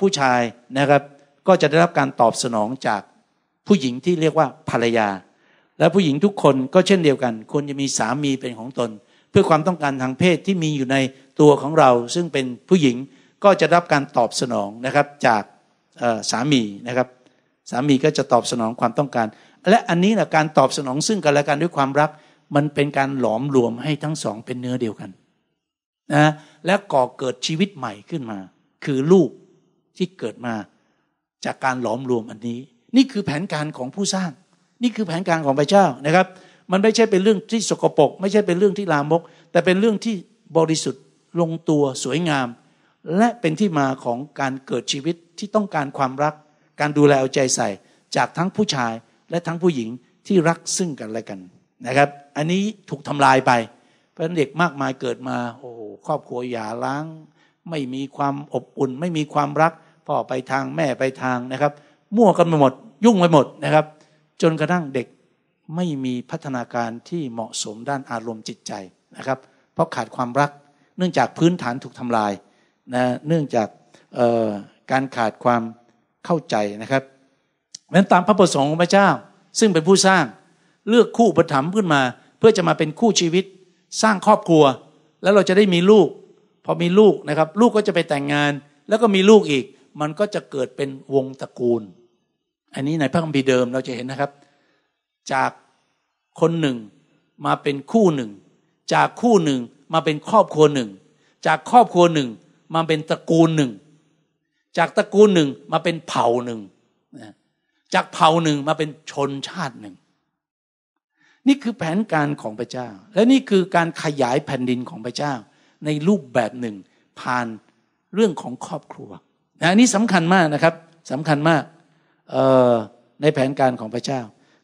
ผู้ชายนะครับก็จะได้รับการตอบสนองจากผู้หญิงที่เรียกว่าภรรยา และผู้หญิงทุกคนก็เช่นเดียวกันควรจะมีสามีเป็นของตน เพื่อความต้องการทางเพศที่มีอยู่ในตัวของเรา ซึ่งเป็นผู้หญิงก็จะรับการตอบสนองนะครับจากสามีนะครับ สามีก็จะตอบสนองความต้องการและอันนี้นะการตอบสนองซึ่งกันและกันด้วยความรักมันเป็นการหลอมรวมให้ทั้งสองเป็นเนื้อเดียวกันนะและก่อเกิดชีวิตใหม่ขึ้นมา คือลูกที่เกิดมาจากการหลอมรวมอันนี้ นี่คือแผนการของผู้สร้าง นี่คือแผนการของพระเจ้านะครับ มันไม่ใช่เป็นเรื่องที่สกปรก ไม่ใช่เป็นเรื่องที่ลามก แต่เป็นเรื่องที่บริสุทธิ์ลงตัวสวยงาม และเป็นที่มาของการเกิดชีวิตที่ต้องการความรัก การดูแลเอาใจใส่ จากทั้งผู้ชายและทั้งผู้หญิงที่รักซึ่งกันและกันนะครับ อันนี้ถูกทำลายไป เพราะเด็กมากมายเกิดมา โอ้โห ครอบครัวหย่าร้าง ไม่มีความอบอุ่น ไม่มีความรักพ่อไปทางแม่ไปทางนะครับ มั่วกันไปหมด ยุ่งไปหมดนะครับ จนกระทั่งเด็กไม่มีพัฒนาการที่เหมาะสมด้านอารมณ์จิตใจนะครับ เพราะขาดความรัก เนื่องจากพื้นฐานถูกทำลายนะเนื่องจากการขาดความเข้าใจนะครับดังนั้นตามพระประสงค์ของพระเจ้า ซึ่งเป็นผู้สร้างเลือกคู่ประถมขึ้นมา เพื่อจะมาเป็นคู่ชีวิตสร้างครอบครัวแล้วเราจะได้มีลูกพอมีลูกนะครับลูกก็จะไปแต่งงานแล้วก็มีลูกอีกมันก็จะเกิดเป็นวงตระกูล อันนี้ในพระคัมภีร์เดิมเราจะเห็นนะครับ จากคนหนึ่งมาเป็นคู่หนึ่ง จากคู่หนึ่งมาเป็นครอบครัวหนึ่ง จากครอบครัวหนึ่งมาเป็นตระกูลหนึ่ง จากตระกูลหนึ่งมาเป็นเผ่าหนึ่ง จากเผ่าหนึ่งมาเป็นชนชาติหนึ่ง นี่คือแผนการของพระเจ้า และนี่คือการขยายแผ่นดินของพระเจ้า ในรูปแบบหนึ่งผ่านเรื่องของครอบครัวอันนี้สำคัญมากนะครับสำคัญมากในแผนการของพระเจ้า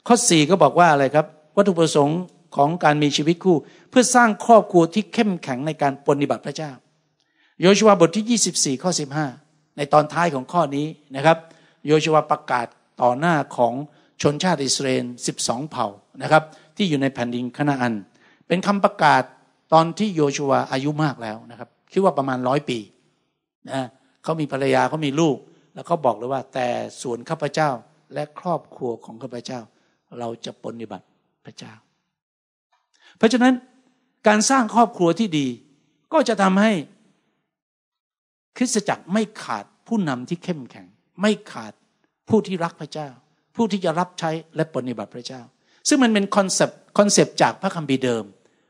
ข้อ4ก็บอกว่าอะไรครับ วัตถุประสงค์ของการมีชีวิตคู่ เพื่อสร้างครอบครัวที่เข้มแข็งในการปฏิบัติพระเจ้า โยชวา บทที่ 24 ข้อ 15 ในตอนท้ายของข้อนี้นะครับ โยชวาประกาศต่อหน้าของชนชาติอิสราเอล12 เผ่านะครับ ที่อยู่ในแผ่นดินคณาอัน เป็นคำประกาศตอนที่โยชวาอายุมากแล้วนะครับคิดว่าประมาณร้อยปีนะเขามี ภรรยาเขามีลูก แล้วเขาบอกเลยว่า แต่ส่วน ข้าพเจ้า และครอบครัวของ ข้าพเจ้า เราจะปฏิบัติ พระเจ้า เพราะ ฉะนั้น การสร้างครอบครัวที่ดี ก็จะทำให้ คริสตจักร ไม่ ขาด ผู้นำที่เข้มแข็ง ไม่ขาดผู้ที่รัก พระเจ้า ผู้ที่ จะ รับ ใช้ และปฏิบัติ พระเจ้า ซึ่ง มัน เป็นคอนเซปต์คอนเซปต์จาก พระคัมภีร์เดิม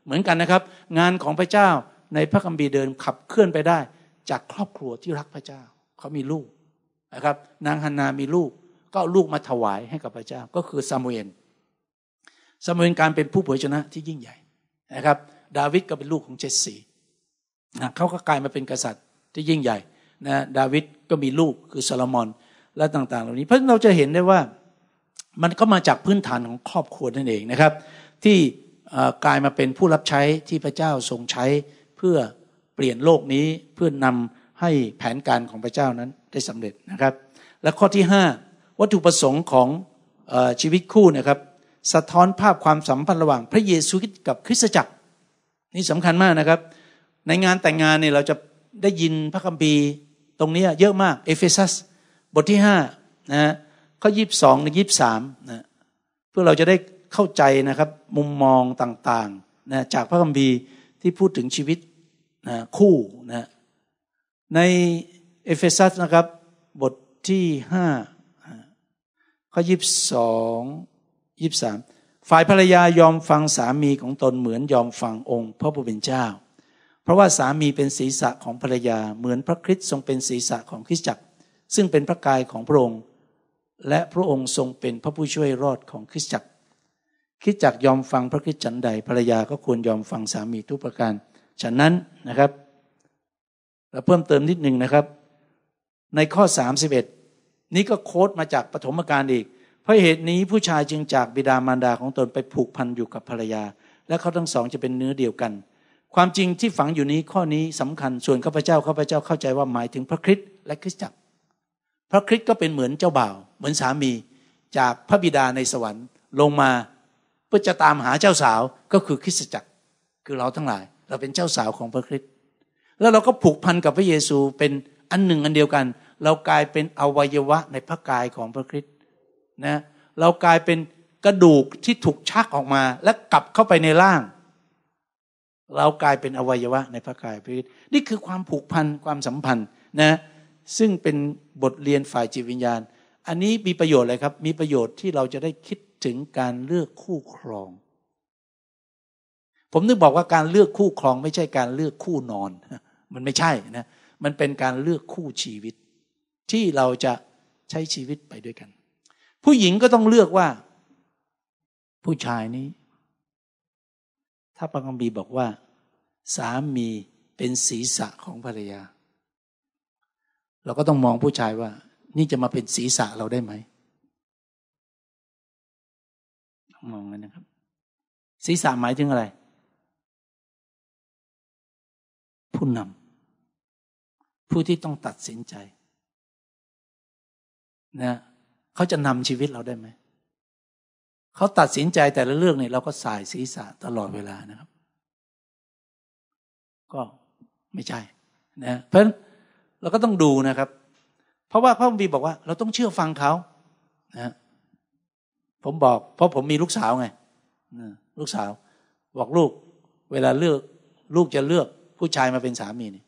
เหมือนกันนะครับ งาน ของ พระเจ้า ใน พระคัมภีร์เดิม ขับเคลื่อน ไป ได้จากครอบครัวที่รักพระเจ้า เขามีลูกนะครับ นางฮันนามีลูก ก็เอาลูกมาถวายให้กับพระเจ้า ก็คือซามูเอลซามูเอลการเป็นผู้เผยชนะที่ยิ่งใหญ่นะครับ ดาวิดก็เป็นลูกของเจสซีนะเขาก็กลายมาเป็นกษัตริย์ ที่ยิ่งใหญ่นะดาวิดก็มีลูกคือซาลมอนและต่างๆเหล่านี้ เพราะเราจะเห็นได้ว่ามันก็มาจากพื้นฐานของครอบครัวนั่นเองนะครับ ที่กลายมาเป็นผู้รับใช้ที่พระเจ้าทรงใช้เพื่อลี่ยนโลกนี้เพื่อนนำให้แผนการของพระเจ้านั้นได้สำเร็จนะครับ และข้อที่ 5 วัตถุประสงค์ของออชีวิตคู่นะครับ สะท้อนภาพความสัมพันธ์ระหว่างพระเยซูคริสต์กับคริสตจักรนี่สำคัญมากนะครับ ในงานแต่งงานเนี่ยเราจะได้ยินพระคัมภีร์ตรงนี้เยอะมากเอเฟซัส บทที่5นะฮะข้อ22ถึงามนะเพื่อเราจะได้เข้าใจนะครับ มุมมองต่างๆนะจากพระคัมภีร์ที่พูดถึงชีวิตนะคู่นะในเอเฟซัสนะครับบทที่ห้าข้อยี่สองยี่สามฝ่ายภรรยายอมฟังสามีของตนเหมือนยอมฟังองค์ พระผู้เป็นเจ้า เพราะว่าสามีเป็นศีรษะของภรรยา เหมือนพระคริสต์ทรงเป็นศีรษะของคริสตจักร ซึ่งเป็นพระกายของพระองค์ และพระองค์ทรงเป็นพระผู้ช่วยรอดของคริสตจักรคริสตจักรยอมฟังพระคริสต์ฉันใดภรรยาก็ควรยอมฟังสามีทุกประการฉะนนั้นนะครับ เราเพิ่มเติมนิดหนึ่งนะครับ ในข้อ 31 นี้ก็โค้ดมาจากปฐมกาลอีก เพราะเหตุนี้ผู้ชายจึงจากบิดามารดาของตนไปผูกพันอยู่กับภรรยา และเขาทั้งสองจะเป็นเนื้อเดียวกัน ความจริงที่ฝังอยู่นี้ข้อนี้สำคัญส่วนข้าพเจ้าข้าพเจ้าเข้าใจว่าหมายถึงพระคริสต์และคริสตจักร พระคริสต์ก็เป็นเหมือนเจ้าบ่าวเหมือนสามีจากพระบิดาในสวรรค์ลงมาเพื่อจะตามหาเจ้าสาวก็คือคริสตจักรคือเราทั้งหลายเราเป็นเจ้าสาวของพระคริสต์แล้วเราก็ผูกพันกับพระเยซูเป็นอันหนึ่งอันเดียวกัน เรากลายเป็นอวัยวะในพระกายของพระคริสต์นะเรากลายเป็นกระดูกที่ถูกชักออกมาและกลับเข้าไปในร่าง เรากลายเป็นอวัยวะในพระกายพระคริสต์นี่คือความผูกพันความสัมพันธ์นะซึ่งเป็นบทเรียนฝ่ายจิตวิญญาณ อันนี้มีประโยชน์เลยครับ มีประโยชน์ที่เราจะได้คิดถึงการเลือกคู่ครองผมนึกบอกว่าการเลือกคู่ครอง ไม่ใช่การเลือกคู่นอน มันไม่ใช่นะมันเป็นการเลือกคู่ชีวิต ที่เราจะใช้ชีวิตไปด้วยกัน ผู้หญิงก็ต้องเลือกว่าผู้ชายนี้ ถ้าปังกบีบอกว่า สามีเป็นศีรษะของภรรยา เราก็ต้องมองผู้ชายว่า นี่จะมาเป็นศีรษะเราได้ไหมมองกันนะครับ ศีรษะหมายถึงอะไรผู้นำผู้ที่ต้องตัดสินใจนะเขาจะนำชีวิตเราได้ไหมเขาตัดสินใจแต่ละเรื่องเนี่ยเราก็สายศีรษะตลอดเวลานะครับ ก็ไม่ใช่นะเพราะเราก็ต้องดูนะครับ เพราะว่าพระบีบอกว่า เราต้องเชื่อฟังเขานะ ผมบอก เพราะผมมีลูกสาวไงลูกสาวบอกลูกเวลาเลือก ลูกจะเลือกผู้ชายมาเป็นสามีเนี่ย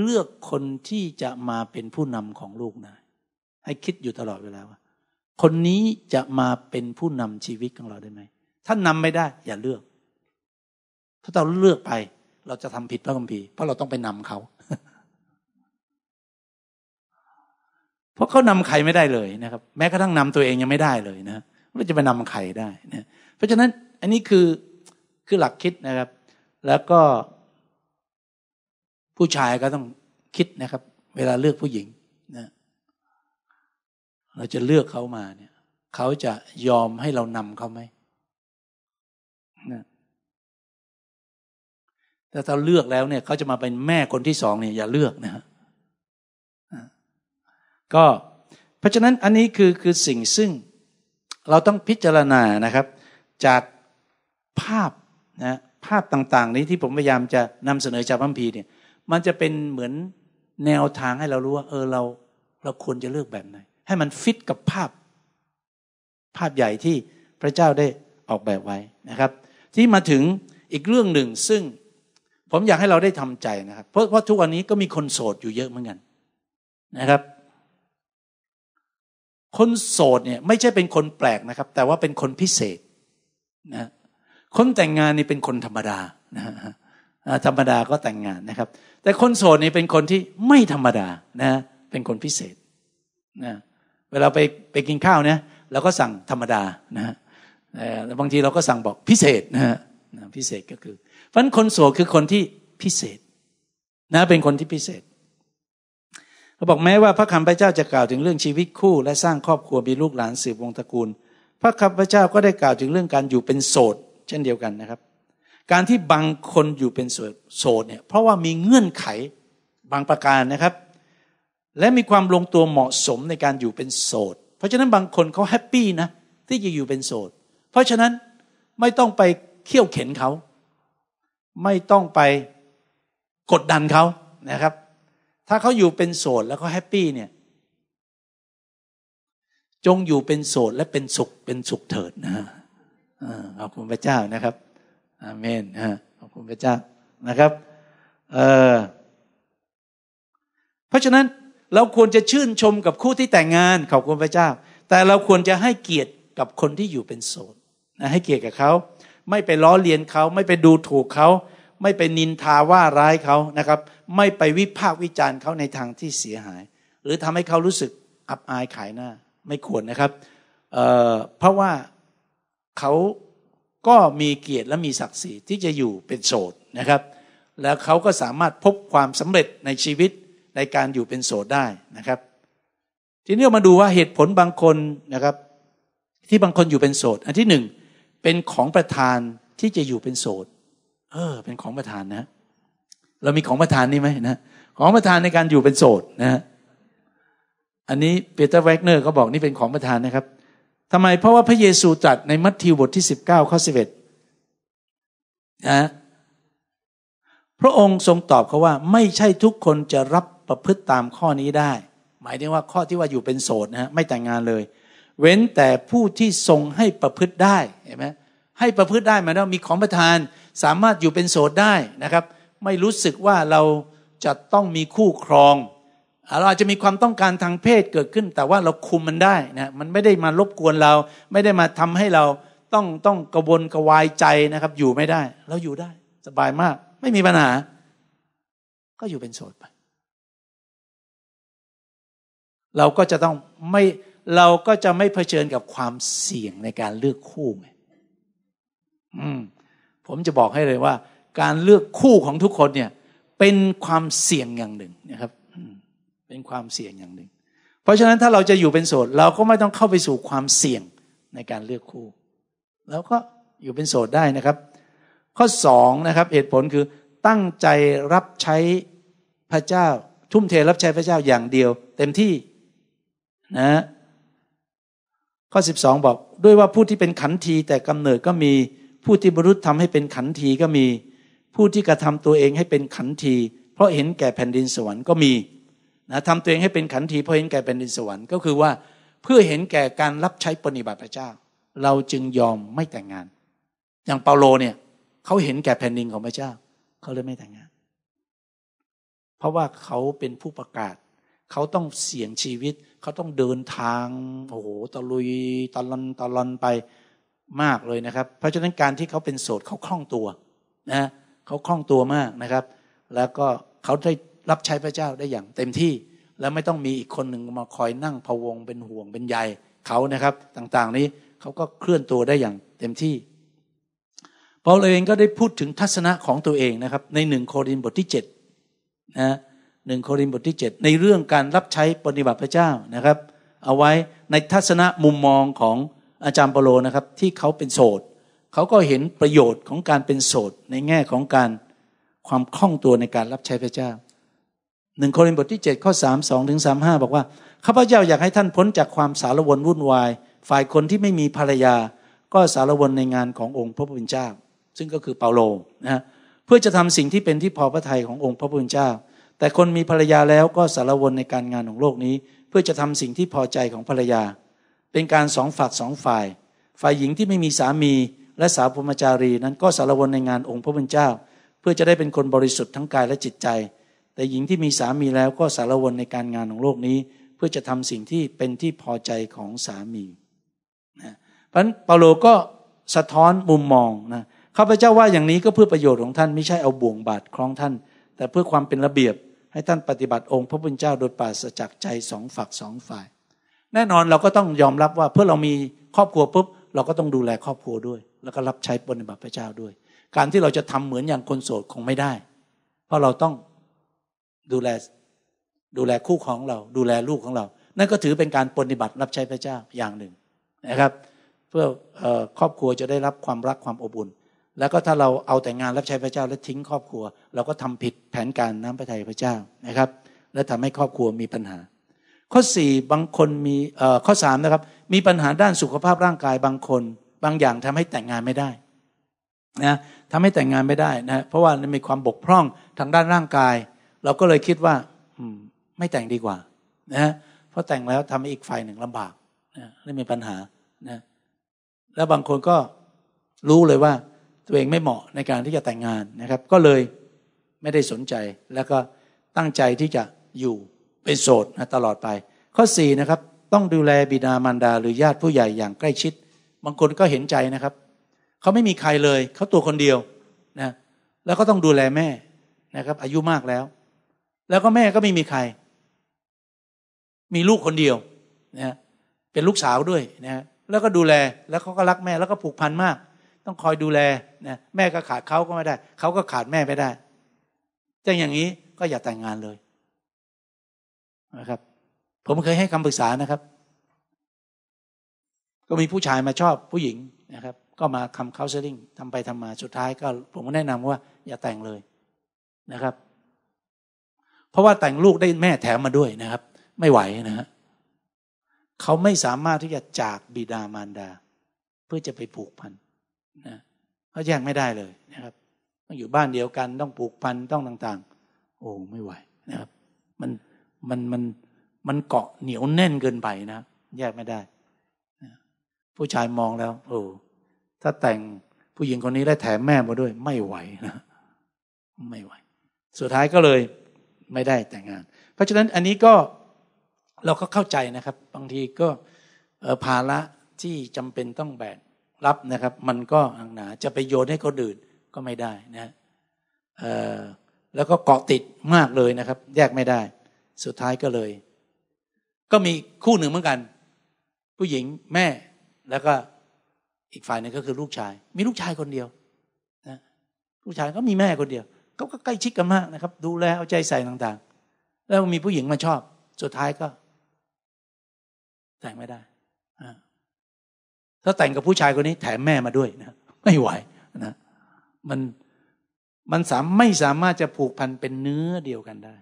เลือกคนที่จะมาเป็นผู้นำของลูกนะให้คิดอยู่ตลอดเวลาว่า คนนี้จะมาเป็นผู้นำชีวิตของเราได้ไหม ถ้านำไม่ได้ อย่าเลือกถ้าเราเลือกไป เราจะทำผิดพระคัมภีร์เพราะเราต้องไปนำเขาเพราะเขานำใครไม่ได้เลยนะครับแม้กระทั่งนำตัวเองยังไม่ได้เลยนะเราจะไปนำใครได้นะเพราะฉะนั้นอันนี้คือคือหลักคิดนะครับแล้วก็ผู้ชายก็ต้องคิดนะครับ เวลาเลือกผู้หญิงนะเราจะเลือกเขามาเนี่ยเขาจะยอมให้เรานำเขาไหมนะถ้าเราเลือกแล้วเนี่ยเขาจะมาเป็นแม่คนที่สองเนี่ยอย่าเลือกนะฮะก็ เพราะฉะนั้นอันนี้คือคือสิ่งซึ่งเราต้องพิจารณานะครับ จากภาพนะภาพต่าง ๆ นี้ที่ผมพยายามจะนำเสนอจากพัมพีเนี่ย มันจะเป็นเหมือนแนวทางให้เรารู้ว่า เออเราเราควรจะเลือกแบบไหน ให้มันฟิตกับภาพ ภาพใหญ่ที่พระเจ้าได้ออกแบบไว้นะครับ ที่มาถึงอีกเรื่องหนึ่ง ซึ่งผมอยากให้เราได้ทำใจนะครับเพราะเพราะทุกวันนี้ก็มีคนโสดอยู่เยอะเหมือนกัน นะครับ คนโสดเนี่ย ไม่ใช่เป็นคนแปลกนะครับ แต่ว่าเป็นคนพิเศษนะคนแต่งงานนี่เป็นคนธรรมดา ธรรมดาก็แต่งงานนะครับ แต่คนโสดนี่เป็นคนที่ไม่ธรรมดา นะ เป็นคนพิเศษนะเวลาไปไปกินข้าวเนี่ยเราก็สั่งธรรมดานะฮะบางทีเราก็สั่งบอกพิเศษนะฮะพิเศษก็คือฟันคนโสดคือคนที่พิเศษนะ เป็นคนที่พิเศษเขาบอกแม้ว่าพระคัมภีร์เจ้าจะกล่าวถึงเรื่องชีวิตคู่ และสร้างครอบครัวมีลูกหลานสืบวงศ์ตระกูล พระคัมภีร์เจ้าก็ได้กล่าวถึงเรื่องการอยู่เป็นโสดเช่นเดียวกันนะครับ การที่บางคนอยู่เป็นโสดเนี่ยเพราะว่ามีเงื่อนไขบางประการนะครับ และมีความลงตัวเหมาะสมในการอยู่เป็นโสดเพราะฉะนั้นบางคนเขาแฮปปี้นะ ที่จะอยู่เป็นโสดเพราะฉะนั้นไม่ต้องไปเขี่ยวเข็นเขาไม่ต้องไปกดดันเขานะครับ ถ้าเขาอยู่เป็นโสดแล้วเขาแฮปปี้เนี่ย จงอยู่เป็นโสดและเป็นสุขเป็นสุขเถิดนะฮะขอบคุณพระเจ้านะครับ อาเมนฮะขอบคุณพระเจ้านะครับเออเพราะฉะนั้นเราควรจะชื่นชมกับคู่ที่แต่งงานขอบคุณพระเจ้า แต่เราควรจะให้เกียรติกับคนที่อยู่เป็นโสดนะให้เกียรติกับเขาไม่ไปล้อเลียนเขาไม่ไปดูถูกเขาไม่ไปนินทาว่าร้ายเขานะครับ ไม่ไปวิพากษ์วิจารณ์เขาในทางที่เสียหาย หรือทำให้เขารู้สึกอับอายขายหน้า ไม่ควรนะครับเเพราะว่าเขาก็มีเกียรติและมีศักดิ์ศรีที่จะอยู่เป็นโสดนะครับ แล้วเขาก็สามารถพบความสำเร็จในชีวิตในการอยู่เป็นโสดได้นะครับ ทีนี้ามาดูว่าเหตุผลบางคนนะครับ ที่บางคนอยู่เป็นโสดอันที่หนึ่งเป็นของประธานที่จะอยู่เป็นโสดเออ เป็นของประธานนะ เรามีของประธานนี่ไหมนะของประธานในการอยู่เป็นโสดนะฮะอันนี้เปเตอร์แวกเนอร์เขาบอกนี่เป็นของประธานนะครับทำไม เพราะว่า พระเยซูตรัสในมัทธิวบทที่สิบเก้าข้อสิบเอ็ดนะพระองค์ทรงตอบเขาว่าไม่ใช่ทุกคนจะรับประพฤติตามข้อนี้ได้ หมายถึงว่าข้อที่ว่าอยู่เป็นโสดนะฮะไม่แต่งงานเลย เว้นแต่ผู้ที่ทรงให้ประพฤติได้เห็นไหมให้ประพฤติได้มาแล้วมีของประทาน สามารถอยู่เป็นโสดได้นะครับ ไม่รู้สึกว่าเราจะต้องมีคู่ครองเราอาจจะมีความต้องการทางเพศเกิดขึ้น แต่ว่าเราคุมมันได้นะมันไม่ได้มารบกวนเรา ไม่ได้มาทำให้เราต้องต้องกระวนกระวายใจนะครับ อยู่ไม่ได้ เราอยู่ได้ สบายมาก ไม่มีปัญหา ก็อยู่เป็นโสดไป เราก็จะต้องไม่เราก็จะไม่เผชิญกับความเสี่ยงในการเลือกคู่ไงอืม ผมจะบอกให้เลยว่า การเลือกคู่ของทุกคนเนี่ย เป็นความเสี่ยงอย่างหนึ่งนะครับเป็นความเสี่ยงอย่างหนึ่ง เพราะฉะนั้นถ้าเราจะอยู่เป็นโสดเราก็ไม่ต้องเข้าไปสู่ความเสี่ยงในการเลือกคู่ แล้วก็อยู่เป็นโสดได้นะครับ ข้อสองนะครับ เหตุผลคือตั้งใจรับใช้พระเจ้า ทุ่มเทรับใช้พระเจ้าอย่างเดียว เต็มที่นะ ข้อ12 บอกด้วยว่าผู้ที่เป็นขันที แต่กำเนิดก็มีผู้ที่บรรษทำให้เป็นขันทีก็มีผู้ที่กระทำตัวเองให้เป็นขันทีเพราะเห็นแก่แผ่นดินสวรรค์ก็มีนะทำตัวเองให้เป็นขันธีเพราะเห็นแก่เป็นดินสวรรค์ก็คือว่า เพื่อเห็นแก่การรับใช้ปณิบัติพระเจ้า เราจึงยอมไม่แต่งงาน อย่างเปาโลเนี่ยเขาเห็นแก่แผ่นดินของพระเจ้าเขาเลยไม่แต่งงาน เพราะว่าเขาเป็นผู้ประกาศเขาต้องเสี่ยงชีวิตเขาต้องเดินทางโอ้โหตะลุยตะลอนตะลอนไปมากเลยนะครับ เพราะฉะนั้นการที่เขาเป็นโสดเขาคล่องตัว นะเขาคล่องตัวมากนะครับ แล้วก็เขาได้รับใช้พระเจ้าได้อย่างเต็มที่ แล้วไม่ต้องมีอีกคนหนึ่งมาคอยนั่งพะวง เป็นห่วงเป็นใยเขานะครับ ต่างๆ นี้เขาก็เคลื่อนตัวได้อย่างเต็มที่เราเองก็ได้พูดถึงทัศนะของตัวเองนะครับ ในหนึ่งโครินบทที่7นะหนึ่งโครินบทที่ 7 ในเรื่องการรับใช้ปฏิบัติพระเจ้านะครับ เอาไว้ในทัศนะ มุมมองของอาจารย์เปโลนะครับ ที่เขาเป็นโสดเขาก็เห็นประโยชน์ของการเป็นโสดในแง่ของการความคล่องตัวในการรับใช้พระเจ้าหนึ่งโครินธ์บทที่7ข้อ3 2ถึง35 บอกว่าข้าพเจ้าอยากให้ท่านพ้นจากความสารวนวุ่นวาย ฝ่ายคนที่ไม่มีภรรยา ก็สารวนในงานขององค์พระผู้เป็นเจ้า ซึ่งก็คือเปาโลนะเพื่อจะทำสิ่งที่เป็นที่พอพระทัยขององค์พระผู้เป็นเจ้า แต่คนมีภรรยาแล้วก็สารวนในการงานของโลกนี้ เพื่อจะทำสิ่งที่พอใจของภรรยา เป็นการสองฝักสองฝ่าย ฝ่ายหญิงที่ไม่มีสามีและสาวพรมจารี นั้นก็สารวนในงานองค์พระผู้เป็นเจ้า เพื่อจะได้เป็นคนบริสุทธิ์ทั้งกายและจิตใจแต่หญิงที่มีสามีแล้วก็สารวนในการงานของโลกนี้เพื่อจะทำสิ่งที่เป็นที่พอใจของสามีนะเพราะฉะนั้นเปาโลก็สะท้อนมุมมองนะข้าพเจ้าว่าอย่างนี้ก็เพื่อประโยชน์ของ ท่านไม่ใช่เอาบ่วงบาดคล้องท่าน แต่เพื่อความเป็นระเบียบให้ท่านปฏิบัติ องค์พระพุทธเจ้าโดยปราศจากใจสองฝักสองฝ่าย แน่นอนเราก็ต้องยอมรับว่าเพื่อเรามีครอบครัวปุ๊บเราก็ต้องดูแลครอบครัวด้วย แล้วก็รับใช้ปฏิบัติพระเจ้าด้วย การที่เราจะทำเหมือนอย่างคนโสดคงไม่ได้ เพราะเราต้องดูแลดูแลคู่ของเรา ดูแล ลูกของเรา นั่นก็ถือเป็นการปฏิบัติ รับใช้พระเจ้าอย่างหนึ่งนะครับ เพื่อครอบครัวจะได้รับความรักความอบอุ่น แล้วก็ถ้าเราเอาแต่งานรับใช้พระเจ้า และทิ้งครอบครัว เราก็ทำผิดแผนการน้ำพระทัยพระเจ้านะครับ และทำให้ครอบครัวมีปัญหา ข้อ4บางคนมีข้อ3นะครับ มีปัญหาด้านสุขภาพร่างกายบางคน บางอย่างทำให้แต่งงานไม่ได้นะทำให้แต่งงานไม่ได้นะเพราะว่ามีความบกพร่องทางด้านร่างกายเราก็เลยคิดว่าไม่แต่งดีกว่า นะ เพราะแต่งแล้วทำให้อีกฝ่ายหนึ่งลำบากนะไม่มีปัญหานะแล้วบางคนก็รู้เลยว่า ตัวเองไม่เหมาะในการที่จะแต่งงานนะครับ ก็เลยไม่ได้สนใจ แล้วก็ตั้งใจที่จะอยู่เป็นโสดนะตลอดไป ข้อ4นะครับ ต้องดูแลบิดามารดา หรือญาติผู้ใหญ่อย่างใกล้ชิด บางคนก็เห็นใจนะครับเขาไม่มีใครเลย เขาตัวคนเดียวนะแล้วก็ต้องดูแลแม่นะครับ อายุมากแล้วแล้วก็แม่ก็ไม่มีใคร มีลูกคนเดียวนะเป็นลูกสาวด้วยนะแล้วก็ดูแลแล้วเขาก็รักแม่แล้วก็ผูกพันมาก ต้องคอยดูแลนะแม่ก็ขาดเขาก็ไม่ได้ เขาก็ขาดแม่ไม่ได้จังอย่างนี้ก็อย่าแต่งงานเลยนะครับ ผมเคยให้คำปรึกษานะครับ ก็มีผู้ชายมาชอบผู้หญิงนะครับ ก็มาคำเคาน์เซอร์ลิงทำไปทำมาสุดท้ายก็ผมก็แนะนำว่า อย่าแต่งเลยนะครับเพราะว่าแต่งลูกได้แม่แถมมาด้วยนะครับ ไม่ไหวนะฮะเขาไม่สามารถที่จะจากบิดามารดา เพื่อจะไปผูกพันนะเขาแยกไม่ได้เลยนะครับต้องอยู่บ้านเดียวกัน ต้องผูกพันต้องต่าง ๆ โอ้ไม่ไหวนะครับ มันมันมันมันเกาะเหนียวแน่นเกินไปนะแยกไม่ได้ผู้ชายมองแล้ว โอ้ถ้าแต่งผู้หญิงคนนี้ได้แถมแม่มาด้วย ไม่ไหวนะไม่ไหว สุดท้ายก็เลยไม่ได้แต่งงาน เพราะฉะนั้นอันนี้ก็เราก็เข้าใจนะครับบางทีก็ภาระที่จำเป็นต้องแบกรับนะครับ มันก็อังหนาจะไปโยนให้คนอื่นก็ไม่ได้นะแล้วก็เกาะติดมากเลยนะครับ แยกไม่ได้ สุดท้ายก็เลย ก็มีคู่หนึ่งเหมือนกัน ผู้หญิงแม่แล้วก็อีกฝ่ายนึงก็คือลูกชาย มีลูกชายคนเดียวนะลูกชายก็มีแม่คนเดียวเขาก็ใกล้ชิดกันมากนะครับดูแลเอาใจใส่ต่างๆ แล้วมีผู้หญิงมาชอบ สุดท้ายก็ แต่งไม่ได้ถ้าแต่งกับผู้ชายคนนี้ แถมแม่มาด้วยนะไม่ไหวนะ มันมันสามไม่สามารถจะผูกพันเป็นเนื้อเดียวกันได้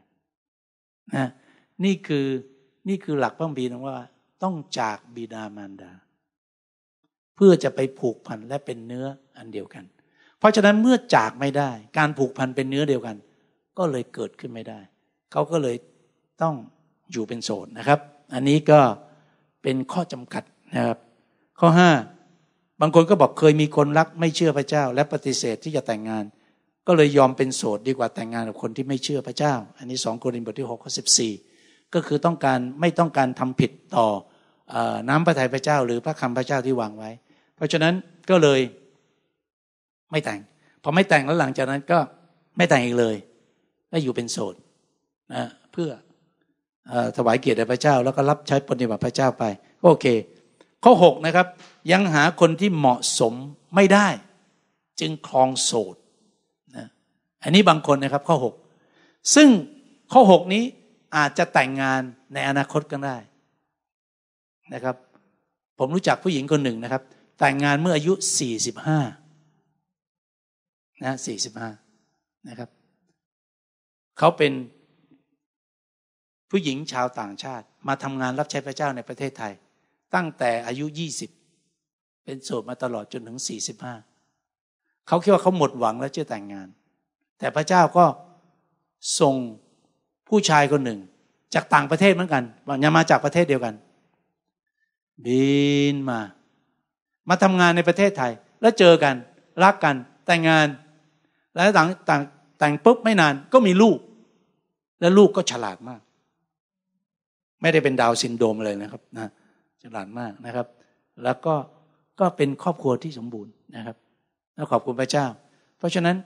นะ นี่คือนี่คือหลักพระบีนะว่า ต้องจากบิดามารดา เพื่อจะไปผูกพันและเป็นเนื้ออันเดียวกันเพราะฉะนั้นเมื่อจากไม่ได้การผูกพันเป็นเนื้อเดียวกัน ก็เลยเกิดขึ้นไม่ได้ เขาก็เลยต้องอยู่เป็นโสดนะครับ อันนี้ก็เป็นข้อจำกัดนะครับข้อห้าบางคนก็บอกเคยมีคนรักไม่เชื่อพระเจ้า และปฏิเสธที่จะแต่งงาน ก็เลยยอมเป็นโสดดีกว่าแต่งงานกับคนที่ไม่เชื่อพระเจ้า อันนี้สองโครินธ์บทที่6ข้อี่ก็คือต้องการไม่ต้องการทำผิดต่อน้ำพระทัยพระเจ้า หรือพระคำพระเจ้าที่วางไว้ เพราะฉะนั้นก็เลยไม่แต่งพอไม่แต่งแล้วหลังจากนั้นก็ไม่แต่งอีกเลยก็อยู่เป็นโสดนะเพื่อถวายเกียรติพระเจ้าแล้วก็รับใช้ปฏิบัติพระเจ้าไป โอเค ข้อ6นะครับ ยังหาคนที่เหมาะสมไม่ได้ จึงคลองโสดนะอันนี้บางคนนะครับ ข้อ6ซึ่งข้อ6นี้อาจจะแต่งงานในอนาคตก็ได้นะครับ ผมรู้จักผู้หญิงคนหนึ่งนะครับ แต่งงานเมื่ออายุ 45นะสี่สิบห้านะครับ เขาเป็น ผู้หญิงชาวต่างชาติ มาทำงานรับใช้พระเจ้าในประเทศไทย ตั้งแต่อายุยี่สิบเป็นโสดมาตลอดจนถึงสี่สิบห้าเขาคิดว่าเขาหมดหวังแล้วจะแต่งงาน แต่พระเจ้าก็ส่งผู้ชายคนหนึ่งจากต่างประเทศเหมือนกันยางมาจากประเทศเดียวกันบินมามาทำงานในประเทศไทยแล้วเจอกัน รักกันแต่งงานแล้วแต่งแต่งปุ๊บไม่นานก็มีลูก แล้วลูกก็ฉลาดมาก ไม่ได้เป็นดาวซินโดมเลยนะครับ นะฉลาดมากนะครับ แล้วก็ก็เป็นครอบครัวที่สมบูรณ์นะครับแล้วขอบคุณพระเจ้า เพราะฉะนั้น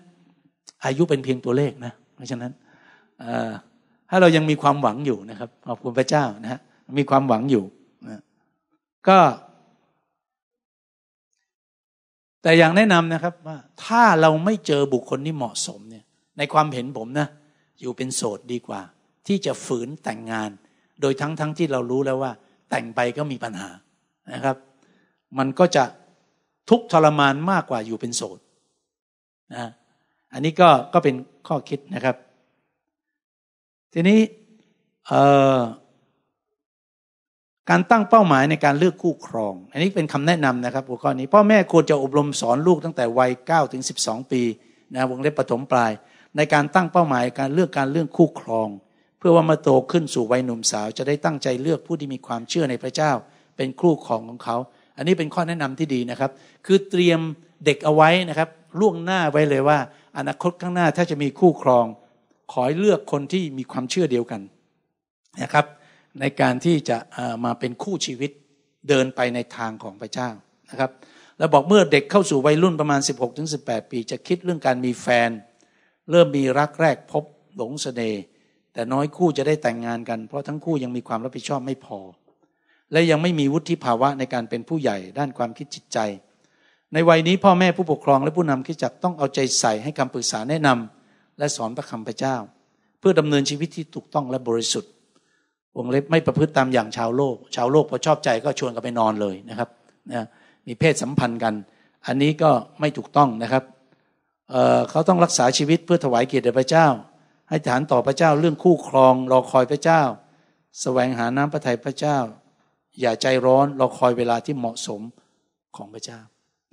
อายุเป็นเพียงตัวเลขนะ เพราะฉะนั้นถ้าเรายังมีความหวังอยู่นะครับ ขอบคุณพระเจ้านะฮะมีความหวังอยู่นะก็แต่อย่างแนะนำนะครับว่า ถ้าเราไม่เจอบุคคลที่เหมาะสมเนี่ย ในความเห็นผมนะอยู่เป็นโสดดีกว่า ที่จะฝืนแต่งงาน โดยทั้งทั้งที่เรารู้แล้วว่า แต่งไปก็มีปัญหานะครับ มันก็จะทุกทรมานมากกว่าอยู่เป็นโสดนะอันนี้ก็ก็เป็นข้อคิดนะครับ ทีนี้เอ่อการตั้งเป้าหมายในการเลือกคู่ครอง อันนี้เป็นคำแนะนำนะครับหัวข้อนี้พ่อแม่ควรจะอบรมสอนลูกตั้งแต่วัย9ถึง12 ปีนะวงเล็บปฐมปลาย ในการตั้งเป้าหมายการเลือกการเลือกคู่ครอง เพื่อว่ามาโตขึ้นสู่วัยหนุ่มสาว จะได้ตั้งใจเลือกผู้ที่มีความเชื่อในพระเจ้า เป็นคู่ครองของเขา อันนี้เป็นข้อแนะนำที่ดีนะครับ คือเตรียมเด็กเอาไว้นะครับ ล่วงหน้าไว้เลยว่า อนาคตข้างหน้าถ้าจะมีคู่ครอง ขอให้เลือกคนที่มีความเชื่อเดียวกันนะครับในการที่จะมาเป็นคู่ชีวิตเดินไปในทางของพระเจ้านะครับแล้วบอกเมื่อเด็กเข้าสู่วัยรุ่นประมาณ 16-18 ปี จะคิดเรื่องการมีแฟน เริ่มมีรักแรกพบหลงสเสน่ห์แต่น้อยคู่จะได้แต่งงานกัน เพราะทั้งคู่ยังมีความรับผิดชอบไม่พอ และยังไม่มีวุฒิภาวะในการเป็นผู้ใหญ่ ด้านความคิดจิตใจ ในวัยนี้พ่อแม่ผู้ปกครองและผู้นำคิดจักต้องเอาใจใส่ให้คำปรึกษาแนะนำและสอนพระคำพระเจ้า เพื่อดำเนินชีวิตที่ถูกต้องและบริสุทธิ์วงเล็บไม่ประพฤติตามอย่างชาวโลก ชาวโลก พอชอบใจก็ชวนกันไปนอนเลยนะครับนะมีเพศสัมพันธ์กัน อันนี้ก็ไม่ถูกต้องนะครับเเขาต้องรักษาชีวิตเพื่อถวายเกียรติพระเจ้า ให้ฐานต่อพระเจ้าเรื่องคู่ครองรอคอยพระเจ้าสแสวงหาน้ำพระทัยพระเจ้า อย่าใจร้อนรอคอยเวลาที่เหมาะสมของพระเจ้า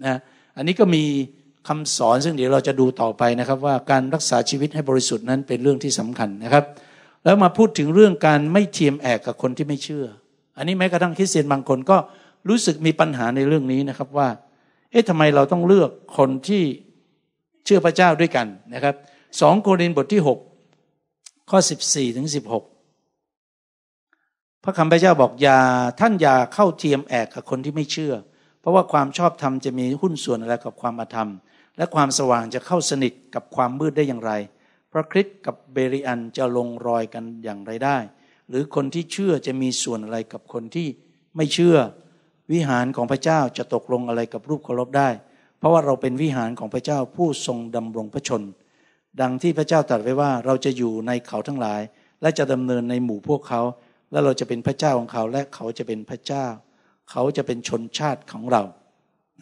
นะ อันนี้ก็มีคำสอนซึ่งเดี๋ยวเราจะดูต่อไปนะครับ ว่าการรักษาชีวิตให้บริสุทธิ์นั้นเป็นเรื่องที่สำคัญนะครับแล้วมาพูดถึงเรื่องการไม่เทียมแอกกับคนที่ไม่เชื่อ อันนี้แม้กระทั่งคริสเตียนบางคนก็รู้สึกมีปัญหาในเรื่องนี้นะครับ ว่า เอ๊ะทำไมเราต้องเลือกคนที่เชื่อพระเจ้าด้วยกันนะครับสองโครินธ์บทที่ 6 ข้อ 14 ถึง 16 พระคำพระเจ้าบอกอย่าท่านอย่าเข้าเทียมแอกกับคนที่ไม่เชื่อ เพราะว่าความชอบธรรมจะมีหุ้นส่วนอะไรกับความอธรรม และความสว่างจะเข้าสนิทกับความมืดได้อย่างไรพระคริสต์กับเบริอันจะลงรอยกันอย่างไรได้ หรือคนที่เชื่อจะมีส่วนอะไรกับคนที่ไม่เชื่อวิหารของพระเจ้าจะตกลงอะไรกับรูปเคารพได้ เพราะว่าเราเป็นวิหารของพระเจ้าผู้ทรงดำรงพระชน ดังที่พระเจ้าตรัสไว้ว่าเราจะอยู่ในเขาทั้งหลาย และจะดำเนินในหมู่พวกเขา และเราจะเป็นพระเจ้าของเขาและเขาจะเป็นพระเจ้า เขาจะเป็นชนชาติของเรา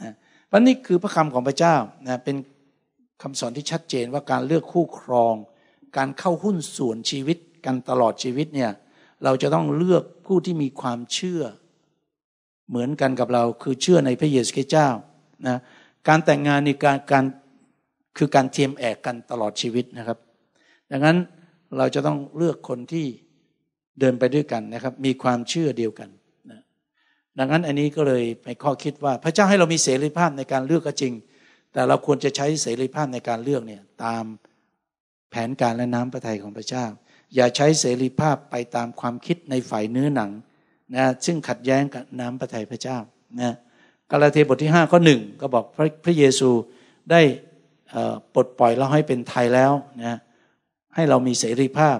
นะเพราะนี่คือพระคำของพระเจ้านะเป็นคำสอนที่ชัดเจนว่าการเลือกคู่ครอง การเข้าหุ้นส่วนชีวิตกันตลอดชีวิตเนี่ยเราจะต้องเลือกผู้ที่มีความเชื่อ เหมือนกันกับเราคือเชื่อในพระเยซูคริสต์เจ้านะการแต่งงานในการการคือการเทียมแอกกันตลอดชีวิตนะครับ ดังนั้นเราจะต้องเลือกคนที่เดินไปด้วยกันนะครับ มีความเชื่อเดียวกันนะดังนั้นอันนี้ก็เลยไปข้อคิดว่าพระเจ้าให้เรามีเสรีภาพในการเลือกก็จริงแต่เราควรจะใช้เสรีภาพในการเลือกเนี่ยตามแผนการและน้ำพระทัยของพระเจ้า อย่าใช้เสรีภาพไปตามความคิดในฝ่ายเนื้อหนังนะซึ่งขัดแย้งกับน้ำพระทัยพระเจ้านะกาลาเทบทที่5ข้อหนึ่งก็บอกพระพระเยซูได้ปลดปล่อยเราให้เป็นไทยแล้วนะให้เรามีเสรีภาพ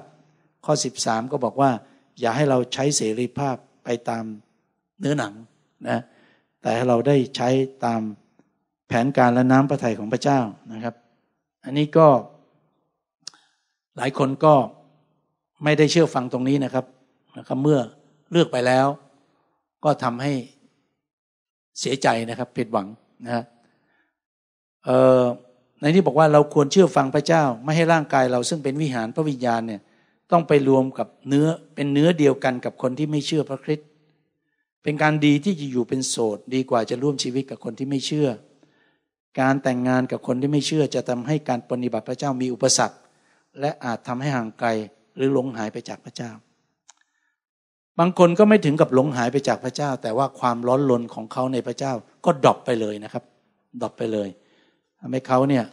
ข้อ13ก็บอกว่า อย่าให้เราใช้เสรีภาพไปตามเนื้อหนังนะแต่ให้เราได้ใช้ตามแผนการและน้ำพระทัยของพระเจ้านะครับ อันนี้ก็หลายคนก็ไม่ได้เชื่อฟังตรงนี้นะครับนะครับเมื่อเลือกไปแล้ว ก็ทำให้เสียใจนะครับ ผิดหวังนะับในที่บอกว่าเราควรเชื่อฟังพระเจ้า ไม่ให้ร่างกายเราซึ่งเป็นวิหารพระวิญญาณเนี่ย ต้องไปรวมกับเนื้อเป็นเนื้อเดียวกันกับคนที่ไม่เชื่อพระคริสต์เป็นการดีที่จะอยู่เป็นโสดดีกว่าจะร่วมชีวิตกับคนที่ไม่เชื่อการแต่งงานกับคนที่ไม่เชื่อจะทำให้การปฏิบัติพระเจ้ามีอุปสรรคและอาจทำให้ห่างไกลหรือหลงหายไปจากพระเจ้า บางคนก็ไม่ถึงกับหลงหายไปจากพระเจ้า แต่ว่าความร้อนรนของเขาในพระเจ้า ก็ดรอปไปเลยนะครับดรอปไปเลยทำให้เขาเนี่ย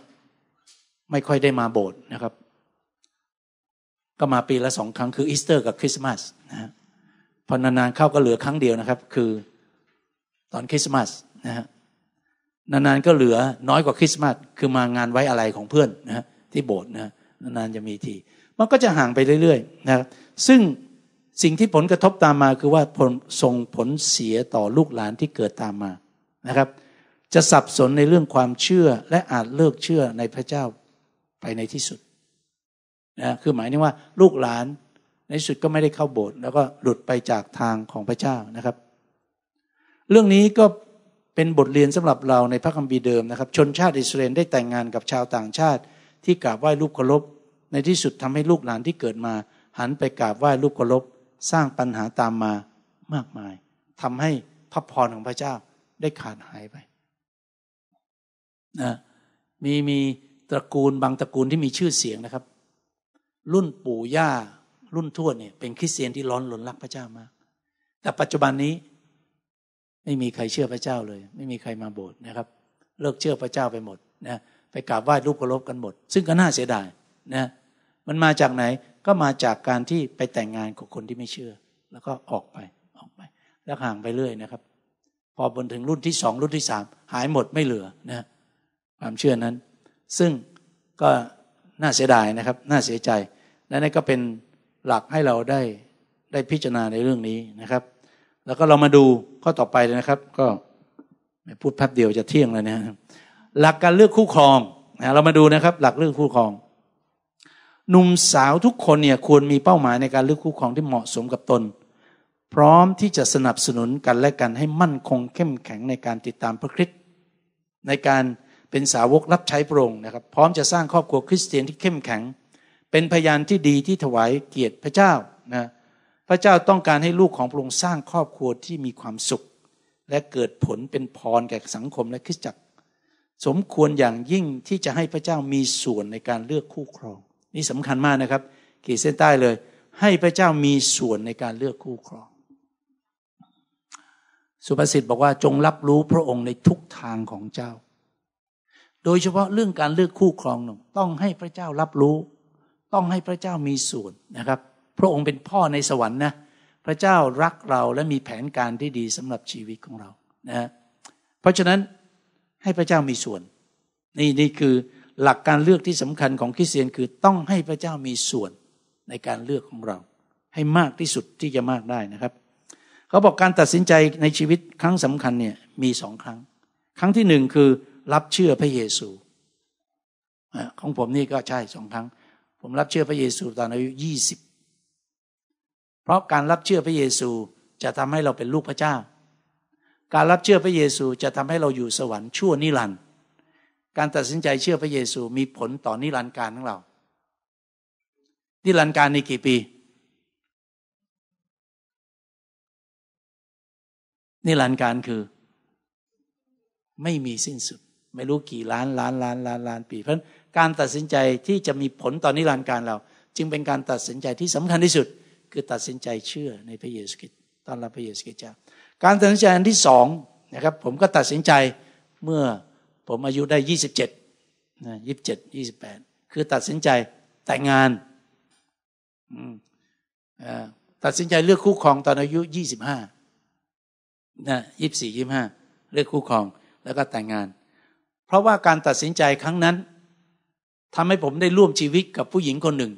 ไม่ค่อยได้มาโบสถ์นะครับ ก็มาปีละสองครั้งคืออีสเตอร์กับคริสต์มาสนะพอนานๆเข้าก็เหลือครั้งเดียวนะครับ คือตอนคริสต์มาส นะฮะนานๆก็เหลือน้อยกว่าคริสต์มาสคือมางานไว้อะไรของเพื่อนนะที่โบสถ์นะนานๆจะมีที มันก็จะห่างไปเรื่อยๆ นะซึ่งสิ่งที่ผลกระทบตามมาคือว่าผลส่งผลเสียต่อลูกหลานที่เกิดตามมานะครับ จะสับสนในเรื่องความเชื่อและอาจเลิกเชื่อในพระเจ้าไปในที่สุดนะคือหมายนี้ว่าลูกหลานในสุดก็ไม่ได้เข้าโบสถ์แล้วก็หลุดไปจากทางของพระเจ้านะครับ เรื่องนี้ก็เป็นบทเรียนสำหรับเราในพระคัมภีร์เดิมนะครับ ชนชาติอิสราเอลได้แต่งงานกับชาวต่างชาติ ที่กราบไหว้รูปเคารพในที่สุดทำให้ลูกหลานที่เกิดมา หันไปกราบไหว้รูปเคารพสร้างปัญหาตามมามากมาย ทำให้พระพรของพระเจ้าได้ขาดหายไปนะมีมีตระกูลบางตระกูลที่มีชื่อเสียงนะครับ รุ่นปู่ย่ารุ่นทวดเนี่ย เป็นคริสเตียนที่ร้อนหลนรักพระเจ้ามาก แต่ปัจจุบันนี้ไม่มีใครเชื่อพระเจ้าเลย ไม่มีใครมาโบสถ์นะครับ เลิกเชื่อพระเจ้าไปหมดนะไปกราบไหว้รูปเคารพกันหมด ซึ่งก็น่าเสียดายนะมันมาจากไหนก็มาจากการที่ไปแต่งงานกับคนที่ไม่เชื่อ แล้วก็ออกไปออกไป แล้วห่างไปเรื่อยนะครับ พอบนถึงรุ่นที่สองรุ่นที่สามหายหมดไม่เหลือนะความเชื่อนั้น ซึ่งก็น่าเสียดายนะครับ น่าเสียใจและนั่นก็เป็นหลักให้เราได้ได้พิจารณาในเรื่องนี้นะครับแล้วก็เรามาดูข้อต่อไปเลยนะครับ ก็พูดแป๊บเดียวจะเที่ยงแล้วนะหลักการเลือกคู่ครองนะเรามาดูนะครับ หลักเลือกคู่ครองหนุ่มสาวทุกคนเนี่ยควรมีเป้าหมายในการเลือกคู่ครองที่เหมาะสมกับตน พร้อมที่จะสนับสนุนกันและกันให้มั่นคงเข้มแข็งในการติดตามพระคริสต์ในการเป็นสาวกรับใช้พระองค์นะครับ พร้อมจะสร้างครอบครัวคริสเตียนที่เข้มแข็ง เป็นพยานที่ดีที่ถวายเกียรติพระเจ้านะพระเจ้าต้องการให้ลูกของพระองค์สร้างครอบครัวที่มีความสุขและเกิดผลเป็นพรแก่สังคมและคริสตจักรสมควรอย่างยิ่งที่จะให้พระเจ้ามีส่วนในการเลือกคู่ครอง นี่สำคัญมากนะครับขีดเส้นใต้เลย ให้พระเจ้ามีส่วนในการเลือกคู่ครอง สุภาษิตบอกว่าจงรับรู้พระองค์ในทุกทางของเจ้า โดยเฉพาะเรื่องการเลือกคู่ครองนต้องให้พระเจ้ารับรู้ ต้องให้พระเจ้ามีส่วนนะครับพระองค์เป็นพ่อในสวรรค์นะพระเจ้ารักเราและมีแผนการที่ดีสำหรับชีวิตของเรานะเพราะฉะนั้นให้พระเจ้ามีส่วนนี่นี่คือหลักการเลือกที่สำคัญของคริสเตียนคือต้องให้พระเจ้ามีส่วนในการเลือกของเรา ให้มากที่สุดที่จะมากได้นะครับ เขาบอกการตัดสินใจในชีวิตครั้งสำคัญเนี่ยมีสองครั้ง ครั้งที่หนึ่งคือรับเชื่อพระเยซู ของผมนี่ก็ใช่สองครั้ง ผมรับเชื่อพระเยซูตอนอายุยี่สิบเพราะการรับเชื่อพระเยซูจะทำให้เราเป็นลูกพระเจ้า การรับเชื่อพระเยซูจะทำให้เราอยู่สวรรค์ชั่วนิรันดร์การตัดสินใจเชื่อพระเยซูมีผลต่อนิรันดร์การของเรา นิรันดร์การในกี่ปี นิรันดร์การคือ ไม่มีสิ้นสุด ไม่รู้กี่ล้านล้านล้านล้านล้านปี เพราะ การตัดสินใจที่จะมีผลต่อนิรันดร์การเรา จึงเป็นการตัดสินใจที่สำคัญที่สุดคือตัดสินใจเชื่อในพระเยซูคริสต์ตอนรับพระเยซูคริสต์เจ้าการตัดสินใจอันที่สองนะครับผมก็ตัดสินใจเมื่อ ผมอายุได้ยี่สิบเจ็ดนะบแปดคือตัดสินใจแต่งงานตัดสินใจเลือกคู่ครองตอนอายุยี่สิบห้านะ่ห้าเลือกคู่ครองแล้วก็แต่งงาน เพราะว่าการตัดสินใจครั้งนั้นทำให้ผมได้ร่วมชีวิตกับผู้หญิงคนหนึ่ง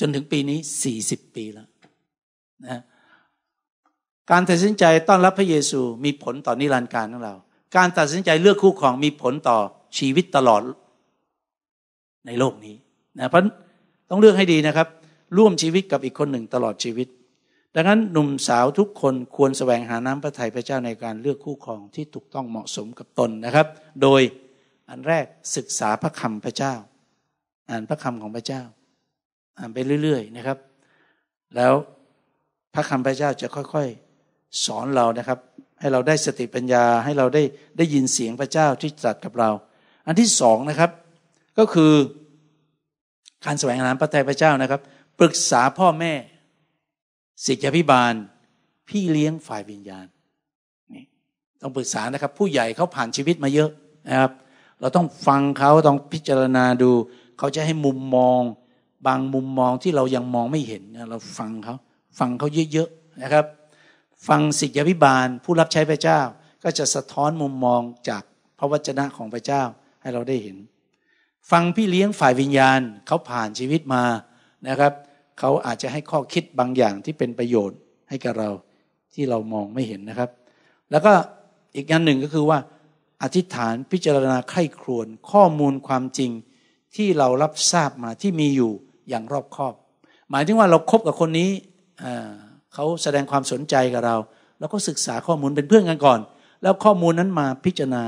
จนถึงปีนี้สี่สิบปีแล้วนะการตัดสินใจต้อนรับพระเยซูมีผลต่อนนิรันดร์การของเรา การตัดสินใจเลือกคู่ครองมีผลต่อชีวิตตลอดในโลกนี้นะเพราะต้องเลือกให้ดีนะครับ ร่วมชีวิตกับอีกคนหนึ่งตลอดชีวิต ดังนั้นหนุ่มสาวทุกคน ควรสแสวงหาน้ำพระทัยพระเจ้าในการเลือกคู่ครองที่ถูกต้องเหมาะสมกับตนนะครับ โดยอันแรกศึกษาพระคำพระเจ้าอ่านพระคำของพระเจ้าอ่านไปเรื่อยๆนะครับ แล้วพระคำพระเจ้าจะค่อยๆ สอนเรานะครับ ให้เราได้สติปัญญา ให้เราได้ได้ยินเสียงพระเจ้าที่ตรัสกับเรา อันที่สองนะครับ ก็คือการแสวงหาพระทัยพระเจ้านะครับ ปรึกษาพ่อแม่ ศิษยาพิบาล พี่เลี้ยงฝ่ายวิญญาณนี่ต้องปรึกษานะครับ ผู้ใหญ่เขาผ่านชีวิตมาเยอะนะครับ เราต้องฟังเขาต้องพิจารณาดู เขาจะให้มุมมองบางมุมมองที่เรายังมองไม่เห็นเราฟังเขาฟังเขาเยอะๆนะครับ ฟังสิทธิพิบาลผู้รับใช้พระเจ้า ก็จะสะท้อนมุมมองจากพระวจนะของพระเจ้าให้เราได้เห็น ฟังพี่เลี้ยงฝ่ายวิญญาณเขาผ่านชีวิตมานะครับเขาอาจจะให้ข้อคิดบางอย่างที่เป็นประโยชน์ให้กับเราที่เรามองไม่เห็นนะครับ แล้วก็อีกอย่างหนึ่งก็คือว่าอธิษฐานพิจารณาไข้ครวนข้อมูลความจริงที่เรารับทราบมาที่มีอยู่อย่างรอบคอบ หมายถึงว่าเราครบกับคนนี้เขาแสดงความสนใจกับเราเราก็ศึกษาข้อมูลเป็นเพื่อนกันก่อน แล้วข้อมูลนั้นมาพิจารณา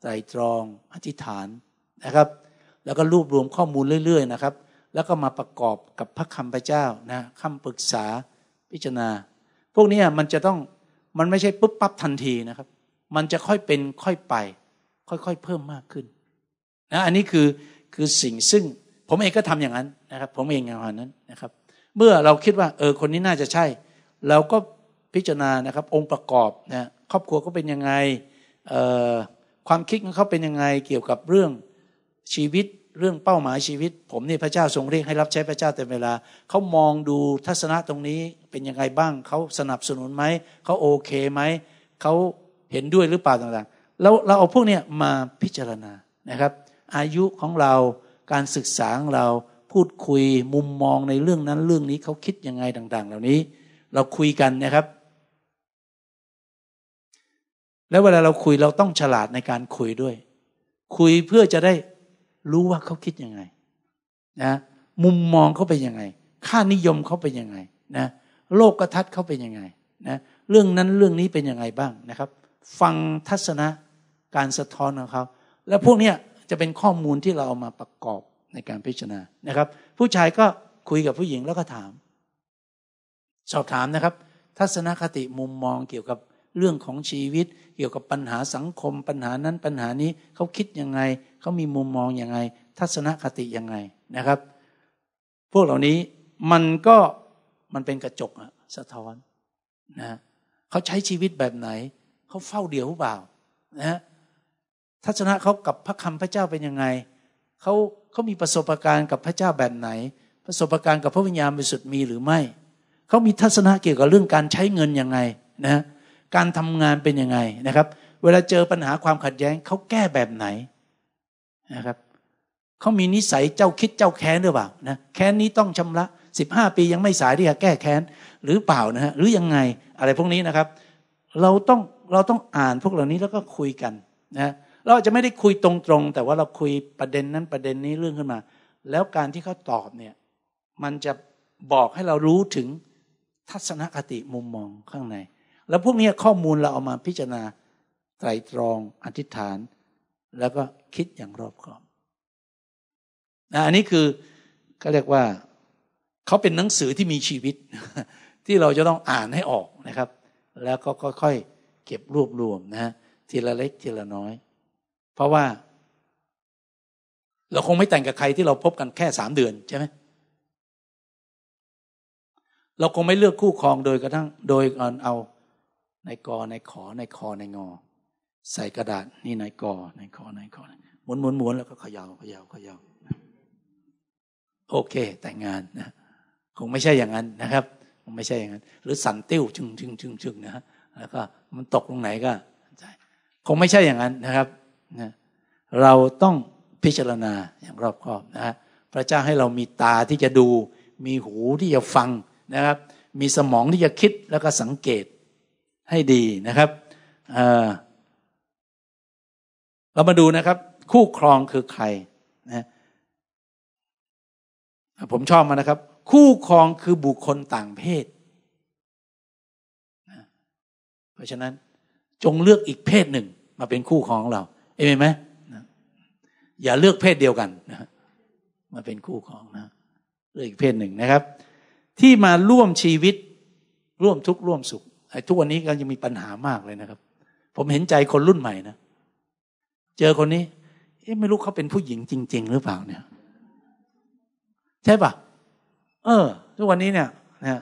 ไตรตรองอธิษฐานนะครับ แล้วก็รวบรวมข้อมูลเรื่อย ๆนะครับ แล้วก็มาประกอบกับพระคำพระเจ้านะคำปรึกษาพิจารณา พวกนี้มันจะต้องมันไม่ใช่ปุ๊บปั๊บทันทีนะครับ มันจะค่อยเป็นค่อยไป ค่อยๆเพิ่มมากขึ้นนะอันนี้คือคือสิ่งซึ่งผมเองก็ทำอย่างนั้นนะครับผมเองอย่างนั้นนะครับ เมื่อเราคิดว่า เออคนนี้น่าจะใช่เราก็พิจารณานะครับองค์ประกอบนะครอบครัวก็เป็นยังไงความคิดของเขาเป็นยังไงเกี่ยวกับเรื่องชีวิตเรื่องเป้าหมายชีวิต ผมนี่พระเจ้าทรงเรียกให้รับใช้พระเจ้าแต่เวลาเขามองดูทัศนะตรงนี้เป็นยังไงบ้างเขาสนับสนุนไหมเขาโอเคไหมเขาเห็นด้วยหรือเปล่าต่างๆแล้วเราเอาพวกนี้มาพิจารณานะครับ อายุของเราการศึกษาของเราพูดคุย มุมมองในเรื่องนั้น เรื่องนี้เขาคิดยังไงต่าง ๆ เหล่านี้เราคุยกันนะครับ แล้วเวลาเราคุยเราต้องฉลาดในการคุยด้วย คุยเพื่อจะได้รู้ว่าเขาคิดยังไงนะมุมมองเขาเป็นยังไง ค่านิยมเขาเป็นยังไง นะโลกกระทัดเขาเป็นยังไงนะเรื่องนั้นเรื่องนี้เป็นยังไงบ้างนะครับ ฟังทัศนะ การสะท้อนของเขาและพวกเนี้ยจะเป็นข้อมูลที่เราเอามาประกอบในการพิจารณานะครับ ผู้ชายก็คุยกับผู้หญิงแล้วก็ถาม สอบถามนะครับ ทัศนคติมุมมอง เกี่ยวกับเรื่องของชีวิต เกี่ยวกับปัญหาสังคม ปัญหานั้นปัญหานี้เขาคิดยังไงเขามีมุมมองยังไง ทัศนคติยังไงนะครับ พวกเหล่านี้มันก็มันเป็นกระจกอะสะท้อนนะเขาใช้ชีวิตแบบไหน เขาเฝ้าเดียวหรือเปล่านะทัศนะเขากับพระคำพระเจ้าเป็นยังไง เขาเขามีประสบการณ์กับพระเจ้าแบบไหน ประสบการณ์กับพระวิญญาณบริสุทธิ์มีหรือไม่ เขามีทัศนะเกี่ยวกับเรื่องการใช้เงินยังไงนะ การทำงานเป็นยังไงนะครับ เวลาเจอปัญหาความขัดแย้งเขาแก้แบบไหนนะครับ เขามีนิสัยเจ้าคิดเจ้าแค้นหรือเปล่า นะ แค้นนี้ต้องชำระ15ปียังไม่สายที่จะแก้แค้นหรือเปล่านะฮะหรือยังไง อะไรพวกนี้นะครับ เราต้องเราต้องอ่าน พวกเหล่านี้แล้วก็คุยกันนะเราอาจจะไม่ได้คุยตรงๆแต่ว่าเราคุยประเด็นนั้นประเด็นนี้เรื่องขึ้นมา แล้วการที่เขาตอบเนี่ย มันจะบอกให้เรารู้ถึงทัศนคติมุมมองข้างใน แล้วพวกนี้ข้อมูลเราเอามาพิจารณาไตรตรองอธิษฐาน แล้วก็คิดอย่างรอบคอบอันนี้คือก็เรียกว่าเขาเป็นหนังสือที่มีชีวิต ที่เราจะต้องอ่านให้ออกนะครับ แล้วก็ค่อยๆเก็บรวบรวมนะะทีละเล็กทีละน้อยเพราะว่า เราคงไม่แต่งกับใครที่เราพบกันแค่สามเดือนใช่ไหมเราคงไม่เลือกคู่ครองโดยกระทั่ง โดยเอาเอาในกอในขอในคอในงอ ใส่กระดาษนี่ในกอในขอในคอหมุนหมุนหมุนแล้วก็เขยา่าเขยา่าเขยา่าโอเคแต่งงานนะ คงไม่ใช่อย่างนั้นนะครับ คงไม่ใช่อย่างนั้นหรือสันติ้ว ชึงชึงชึงชึงนะแล้วก็มันตกตรงไหนก็คงไม่ใช่อย่างนั้นนะครับนะเราต้องพิจารณาอย่างรอบคอบนะฮะพระเจ้าให้เรามีตาที่จะดู มีหูที่จะฟังนะครับ มีสมองที่จะคิดแล้วก็สังเกตให้ดีนะครับเเรามาดูนะครับ คู่ครองคือใครนะผมชอบมานะครับ คู่ครองคือบุคคลต่างเพศนะเพราะฉะนั้นจงเลือกอีกเพศหนึ่ง มาเป็นคู่ครองเราเอเมนไหมอย่าเลือกเพศเดียวกันนะ มาเป็นคู่ของนะเลือกอีกเพศหนึ่งนะครับ ที่มาร่วมชีวิต ร่วมทุกข์ร่วมสุขไอ้ทุกวันนี้ก็ยังมีปัญหามากเลยนะครับ ผมเห็นใจคนรุ่นใหม่นะ เจอคนนี้เอ๊ะไม่รู้เขาเป็นผู้หญิงจริง ๆ หรือเปล่าเนี่ยใช่ปะเออ ทุกวันนี้เนี่ยนะ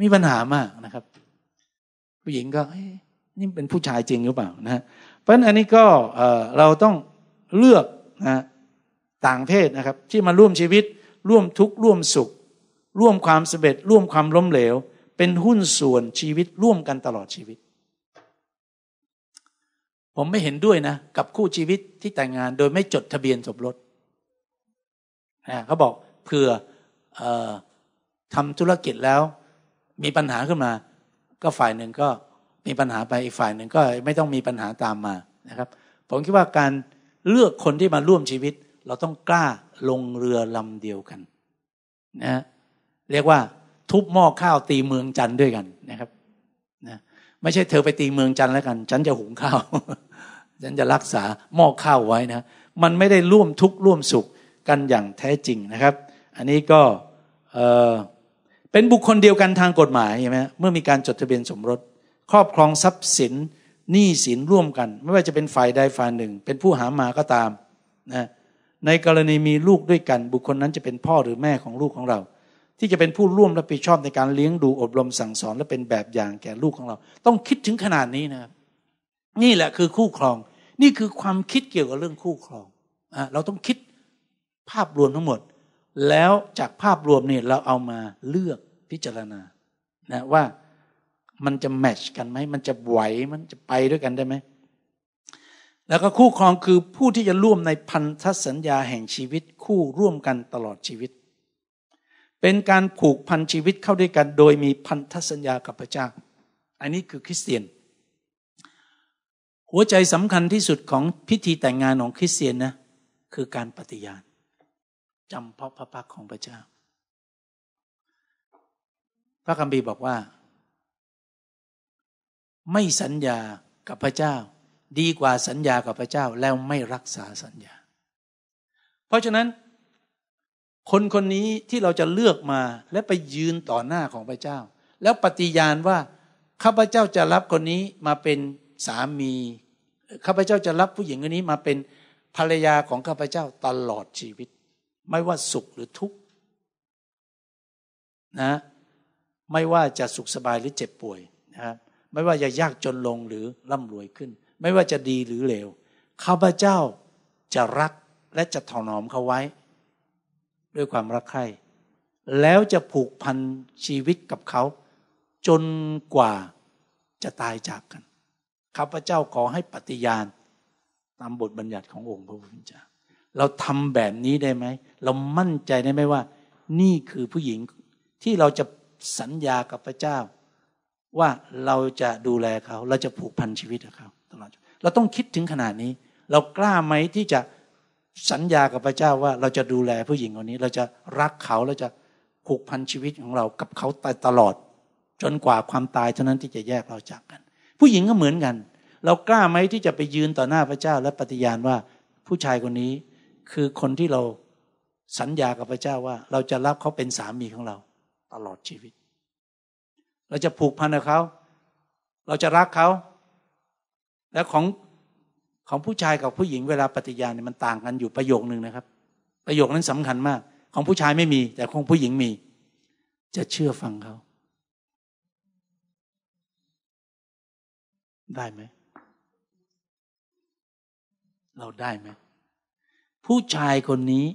มีปัญหามากนะครับ ผู้หญิงก็นี่เป็นผู้ชายจริงหรือเปล่านะเพราะฉะนั้นอันนี้ก็เราต้องเลือกนะต่างเพศนะครับที่มาร่วมชีวิตร่วมทุกข์ร่วมสุข ร่วมความสำเร็จ ร่วมความล้มเหลวเป็นหุ้นส่วนชีวิตร่วมกันตลอดชีวิต ผมไม่เห็นด้วยนะกับคู่ชีวิตที่แต่งงานโดยไม่จดทะเบียนสมรสนะเขาบอกเผื่ออทำธุรกิจแล้วมีปัญหาขึ้นมา ก็ฝ่ายหนึ่งก็มีปัญหาไปอีกฝ่ายหนึ่งก็ไม่ต้องมีปัญหาตามมา นะครับ ผมคิดว่าการเลือกคนที่มาร่วมชีวิต เราต้องกล้าลงเรือลำเดียวกัน นะ เรียกว่า ทุบหม้อข้าวตีเมืองจันด้วยกันนะครับ นะ ไม่ใช่เธอไปตีเมืองจันแล้วกัน ฉันจะหุงข้าวฉันจะรักษาหม้อข้าวไว้นะ มันไม่ได้ร่วมทุกข์ร่วมสุขกันอย่างแท้จริงนะครับ อันนี้ก็เเป็นบุคคลเดียวกันทางกฎหมายใช่ไหมเมื่อมีการจดทะเบียนสมรสครอบครองทรัพย์สินหนี้สินร่วมกัน ไม่ว่าจะเป็น ฝ่ายใดฝ่ายหนึ่ง เป็นผู้หา มาก็ตามนะในกรณีมีลูกด้วยกัน บุคคลนั้นจะเป็นพ่อหรือแม่ของลูกของเรา ที่จะเป็นผู้ร่วมรับผิดชอบใน การเลี้ยงดูอบรมสั่ง สอน และเป็นแบบอย่างแก่ลูกของเรา ต้องคิดถึงขนาดนี้นะครับนี่แหละคือคู่ครอง นี่คือความคิดเกี่ยวกับเรื่องคู่ครองเราต้องคิดภาพรวมทั้งหมด แล้วจากภาพรวมนี่เราเอามาเลือกพิจารณานะว่ามันจะแมชกันไหมมันจะไหว มันจะไปด้วยกันได้ไหม แล้วก็คู่ครองคือผู้ที่จะร่วมในพันธสัญญาแห่งชีวิตคู่ร่วมกันตลอดชีวิต เป็นการผูกพันชีวิตเข้าด้วยกันโดยมีพันธสัญญากับพระเจ้า อันนี้คือคริสเตียน หัวใจสำคัญที่สุดของพิธีแต่งงานของคริสเตียนนะคือการปฏิญาณจำเพาะพระพักของพระเจ้า พระคัมภีร์บอกว่าไม่สัญญากับพระเจ้า ดีกว่าสัญญากับพระเจ้าแล้วไม่รักษาสัญญา เพราะฉะนั้น คนคนนี้ที่เราจะเลือกมาและไปยืนต่อหน้าของพระเจ้า แล้วปฏิญาณว่าข้าพเจ้าจะรับคนนี้มาเป็นสามีข้าพเจ้าจะรับผู้หญิงคนนี้ มาเป็นภรรยาของข้าพเจ้าตลอดชีวิต ไม่ว่าสุขหรือทุกข์นะ ไม่ว่าจะสุขสบายหรือเจ็บป่วยนะครับไม่ว่าจะยากจนลงหรือร่ำรวยขึ้น ไม่ว่าจะดีหรือเลวข้าพเจ้าจะรักและจะถนอมเขาไว้ ด้วยความรักใคร่แล้วจะผูกพันชีวิตกับเขา จนกว่าจะตายจากกันข้าพเจ้าขอให้ปฏิญาณตามบทบัญญัติขององค์พระผู้เป็นเจ้าเราทำแบบนี้ได้ไหมเรามั่นใจได้ไหมว่า นี่คือผู้หญิงที่เราจะสัญญากับพระเจ้าว่าเราจะดูแลเขาเราจะผูกพันชีวิตกับเขาตลอด เราต้องคิดถึงขนาดนี้ เรากล้าไหมที่จะสัญญากับพระเจ้าว่าเราจะดูแลผู้หญิงคนนี้ เราจะรักเขาเราจะผูกพันชีวิตของเรากับเขาไปตลอด จนกว่าความตายเท่านั้นที่จะแยกเราจากกัน ผู้หญิงก็เหมือนกัน เรากล้าไหมที่จะไปยืนต่อหน้าพระเจ้า และปฏิญาณว่าผู้ชายคนนี้คือคนที่เราสัญญากับพระเจ้าว่าเราจะรับเขาเป็นสามีของเราตลอดชีวิตเราจะผูกพันกับเขา เราจะรักเขา และของของผู้ชายกับผู้หญิงเวลาปฏิญาณเนี่ยมันต่างกันอยู่ประโยคหนึ่งนะครับ ประโยคนั้นสำคัญมาก ของผู้ชายไม่มี แต่ของผู้หญิงมี จะเชื่อฟังเขาได้ไหม เราได้ไหมผู้ชายคนนี้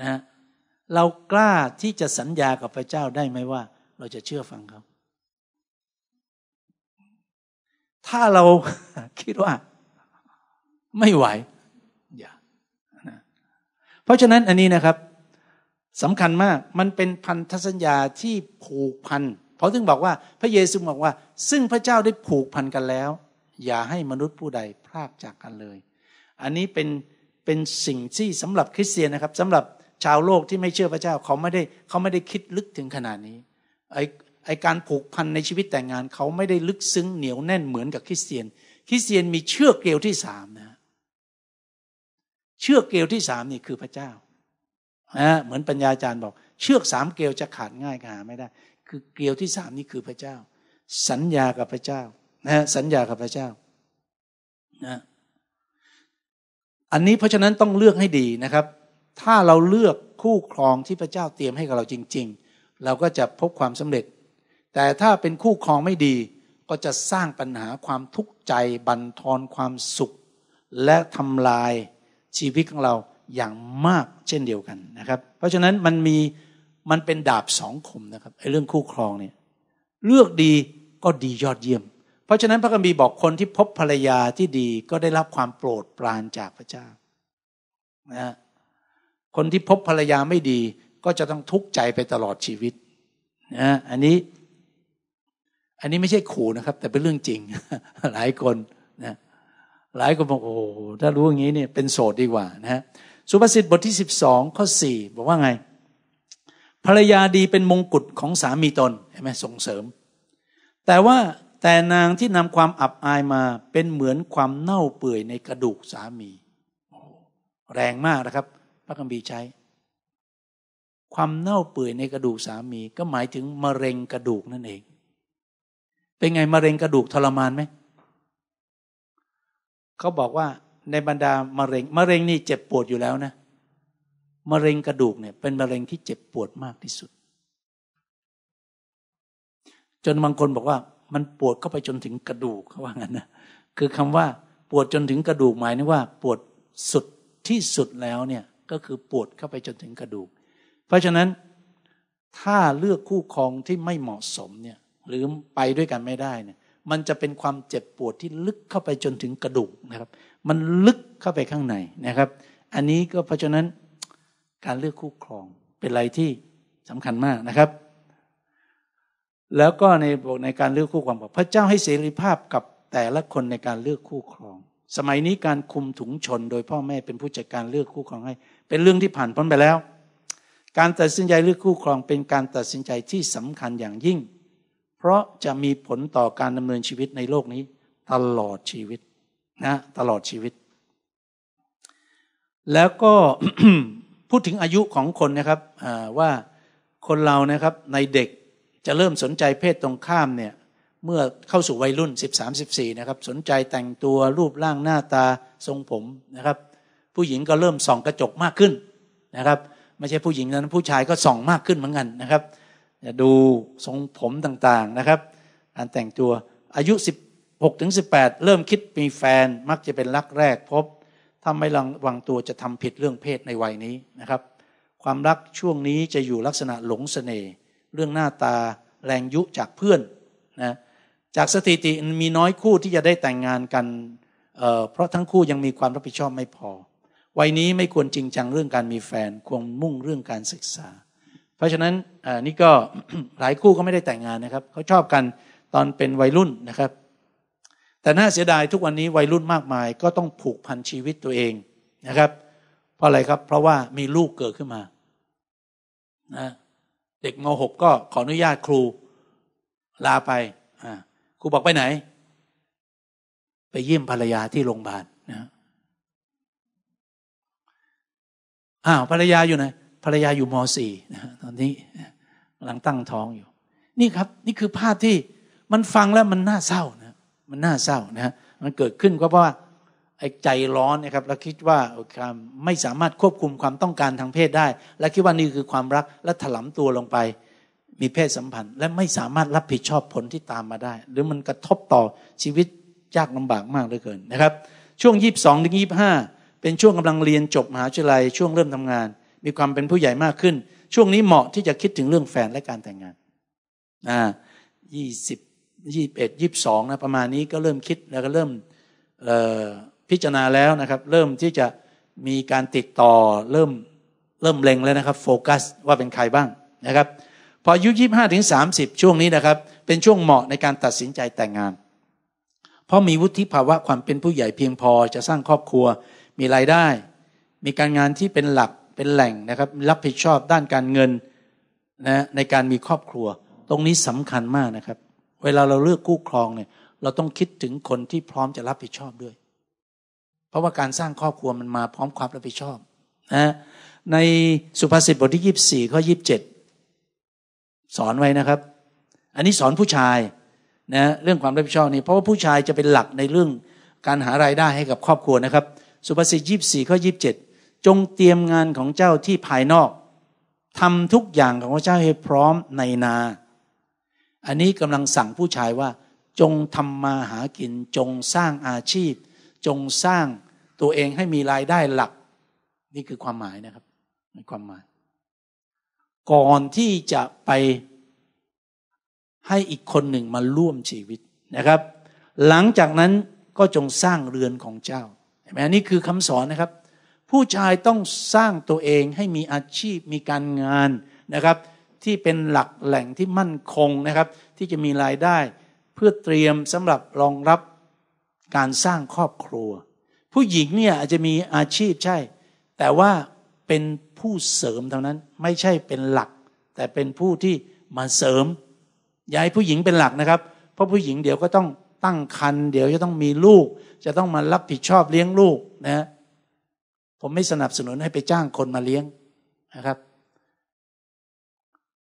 นะ เรากล้าที่จะสัญญากับพระเจ้าได้ไหมว่าเราจะเชื่อฟังเขา ถ้าเราคิดว่าไม่ไหวอย่านะเพราะฉะนั้นอันนี้นะครับสำคัญมาก มันเป็นพันธสัญญาที่ผูกพัน เพราะถึงบอกว่าพระเยซูบอกว่า ซึ่งพระเจ้าได้ผูกพันกันแล้ว อย่าให้มนุษย์ผู้ใดพลากจากกันเลย อันนี้เป็นเป็นสิ่งที่สำหรับคริสเตียนนะครับ สำหรับชาวโลกที่ไม่เชื่อพระเจ้าเขาไม่ได้ เขาไม่ได้คิดลึกถึงขนาดนี้ไอไอการผูกพันในชีวิตแต่งงานเขาไม่ได้ลึกซึ้งเหนียวแน่นเหมือนกับคริสเตียน คริสเตียนมีเชือกเกลียวที่สามนะ เชือกเกลียวที่สามนี่คือพระเจ้านะเหมือนปัญญาจารย์บอก เชือกสามเกลียวจะขาดง่ายหาไม่ได้ คือเกลียวที่สามนี่คือพระเจ้า สัญญากับพระเจ้านะสัญญากับพระเจ้านะอันนี้เพราะฉะนั้นต้องเลือกให้ดีนะครับ ถ้าเราเลือกคู่ครองที่พระเจ้าเตรียมให้กับเราจริง ๆเราก็จะพบความสำเร็จ แต่ถ้าเป็นคู่ครองไม่ดี ก็จะสร้างปัญหาความทุกข์ใจ บั่นทอนความสุข และทำลายชีวิตของเราอย่างมากเช่นเดียวกันนะครับ เพราะฉะนั้นมันมีมันเป็นดาบสองคมนะครับไอ้เรื่องคู่ครองเนี่ยเลือกดีก็ดียอดเยี่ยม เพราะฉะนั้นพระคัมภีร์บอกคนที่พบภรรยาที่ดี ก็ได้รับความโปรดปรานจากพระเจ้านะคนที่พบภรรยาไม่ดีก็จะต้องทุกข์ใจไปตลอดชีวิตนะ อันนี้ อันนี้ไม่ใช่ขู่นะครับ แต่เป็นเรื่องจริง หลายคนนะหลายคนบอกโอ้ถ้ารู้อย่างนี้เนี่ยเป็นโสดดีกว่านะฮะสุภาษิตบทที่12ข้อ4บอกว่าไง ภรรยาดีเป็นมงกุฎของสามีตน เห็นไหมส่งเสริม แต่ว่าแต่นางที่นำความอับอายมาเป็นเหมือนความเน่าเปื่อยในกระดูกสามีแรงมากนะครับ พระกัมบีใช้ความเน่าเปื่อยในกระดูกสามี ก็หมายถึงมะเร็งกระดูกนั่นเอง เป็นไงมะเร็งกระดูกทรมานไหม เขาบอกว่าในบรรดามะเร็งมะเร็งนี่เจ็บปวดอยู่แล้วนะ มะเร็งกระดูกเนี่ย เป็นมะเร็งที่เจ็บปวดมากที่สุด จนบางคนบอกว่ามันปวดเข้าไปจนถึงกระดูกเขาว่างั้นนะ คือคำว่าปวดจนถึงกระดูกหมายนึกว่า ปวดสุดที่สุดแล้วเนี่ย ก็คือปวดเข้าไปจนถึงกระดูกเพราะฉะนั้นถ้าเลือกคู่ครองที่ไม่เหมาะสมเนี่ยหรือไปด้วยกันไม่ได้เนี่ยมันจะเป็นความเจ็บปวดที่ลึกเข้าไปจนถึงกระดูกนะครับ มันลึกเข้าไปข้างในนะครับ อันนี้ก็เพราะฉะนั้นการเลือกคู่ครองเป็นอะไรที่สำคัญมากนะครับ แล้วก็ในบในการเลือกคู่ครองบอกพระเจ้าให้เสรีภาพกับแต่ละคนในการเลือกคู่ครอง สมัยนี้การคุมถุงชน โดยพ่อแม่เป็นผู้จัดการเลือกคู่ครองให้ เป็นเรื่องที่ผ่านพ้นไปแล้วการตัดสินใจเลือกคู่ครองเป็นการตัดสินใจที่สำคัญอย่างยิ่ง เพราะจะมีผลต่อการดำเนินชีวิตในโลกนี้ตลอดชีวิตนะตลอดชีวิต แล้วก็พูดถึงอายุของคนนะครับว่าคนเรานะครับในเด็กจะเริ่มสนใจเพศตรงข้ามเนี่ย เมื่อเข้าสู่วัยรุ่น 13-14 นะครับ สนใจแต่งตัวรูปร่างหน้าตาทรงผมนะครับ ผู้หญิงก็เริ่มส่องกระจกมากขึ้นนะครับไม่ใช่ผู้หญิงนั้นผู้ชายก็ส่องมากขึ้นเหมือนกันนะครับจะดูทรงผมต่างๆนะครับ การแต่งตัวอายุ 16ถึง18 เริ่มคิดมีแฟนมักจะเป็นรักแรกพบถ้าไม่ระวังตัวจะทำผิดเรื่องเพศในวัยนี้นะครับ ความรักช่วงนี้จะอยู่ลักษณะหลงสเสน่ห์เรื่องหน้าตาแรงยุจากเพื่อนนะจากสถิติมีน้อยคู่ที่จะได้แต่งงานกันเเพราะทั้งคู่ยังมีความรับผิดชอบไม่พอวัยนี้ไม่ควรจริงจังเรื่องการมีแฟนควรมุ่งเรื่องการศึกษา เพราะฉะนั้นนี่ก็หลายคู่ก็ไม่ได้แต่งงานนะครับเขาชอบกันตอนเป็นวัยรุ่นนะครับ แต่น่าเสียดายทุกวันนี้วัยรุ่นมากมายก็ต้องผูกพันชีวิตตัวเองนะครับ เพราะอะไรครับ เพราะว่ามีลูกเกิดขึ้นมานะ เด็กม .6 ก็ขออนุญาตครูลาไปครูบอกไปไหน ไปเยี่ยมภรรยาที่โรงพยาบาลนะอ้าวภรรยาอยู่ไหนภรรยาอยู่ม .4 ี่ตอนนี้กำลังตั้งท้องอยู่ นี่ครับนี่คือภาพที่มันฟังแล้วมันน่าเศร้านะมันน่าเศร้านะมันเกิดขึ้นก็เพราะว่าไอ้ใจร้อนนะครับแล้วคิดว่า ไม่สามารถควบคุมความต้องการทางเพศได้ และคิดว่านี่คือความรักและถลำตัวลงไป มีเพศสัมพันธ์ และไม่สามารถรับผิดชอบผลที่ตามมาได้ หรือมันกระทบต่อชีวิตยากลำบากมากเหลือเกินนะครับ ช่วงยี่สสิบองถึงยี่สิบห้าเป็นช่วงกำลังเรียนจบมหาวิทยาลัย ช่วงเริ่มทำงาน มีความเป็นผู้ใหญ่มากขึ้น ช่วงนี้เหมาะที่จะคิดถึงเรื่องแฟนและการแต่งงาน อ่า ยี่สิบ ยี่เอ็ดยี่สองนะประมาณนี้ก็เริ่มคิดแล้วก็เริ่มพิจารณาแล้วนะครับ เริ่มที่จะมีการติดต่อเริ่มเริ่มเล็งแล้วนะครับ โฟกัสว่าเป็นใครบ้างนะครับพออายุยี่ห้าถึงสาสิบช่วงนี้นะครับ เป็นช่วงเหมาะในการตัดสินใจแต่งงาน เพราะมีวุฒิภาวะความเป็นผู้ใหญ่เพียงพอจะสร้างครอบครัวมีรายได้มีการงานที่เป็นหลักเป็นแหล่งนะครับ รับผิดชอบด้านการเงินนะ ในการมีครอบครัว ตรงนี้สำคัญมากนะครับ เวลาเราเลือกคู่ครองเนี่ย เราต้องคิดถึงคนที่พร้อมจะรับผิดชอบด้วย เพราะว่าการสร้างครอบครัวมันมาพร้อมความรับผิดชอบนะในสุภาษิตบทที่ยี่สี่ข้อยี่บเจ็ดสอนไว้นะครับ อันนี้สอนผู้ชายนะเรื่องความรับผิดชอบนี่ เพราะว่าผู้ชายจะเป็นหลักในเรื่อง การหารายได้ให้กับครอบครัวนะครับสุภาษิตยี่สี่ข้อยีิบเจ็ดจงเตรียมงานของเจ้าที่ภายนอก ทำทุกอย่างของพระเจ้าให้พร้อมในนา อันนี้กำลังสั่งผู้ชายว่า จงทำมาหากิน จงสร้างอาชีพ จงสร้างตัวเองให้มีรายได้หลัก นี่คือความหมายนะครับ ในความหมาย ก่อนที่จะไปให้อีกคนหนึ่งมาร่วมชีวิตนะครับ หลังจากนั้นก็จงสร้างเรือนของเจ้าอันนี้คือคำสอนนะครับ ผู้ ชายต้องสร้างตัวเองให้มีอาชีพมีการงานนะครับ ที่เป็นหลักแหล่งที่มั่นคงนะครับ ที่จะมีรายได้ เพื่อเตรียมสำหรับรองรับการสร้างครอบครัว ผู้หญิงเนี่ยอาจจะมีอาชีพใช่ แต่ว่าเป็นผู้เสริมเท่านั้นไม่ใช่เป็นหลัก แต่เป็นผู้ที่มาเสริมย้ายผู้หญิงเป็นหลักนะครับ เพราะผู้หญิงเดี๋ยวก็ต้องตั้งคันเดี๋ยวจะต้องมีลูกจะต้องมารับผิดชอบเลี้ยงลูกนะ ผมไม่สนับสนุนให้ไปจ้างคนมาเลี้ยงนะครับ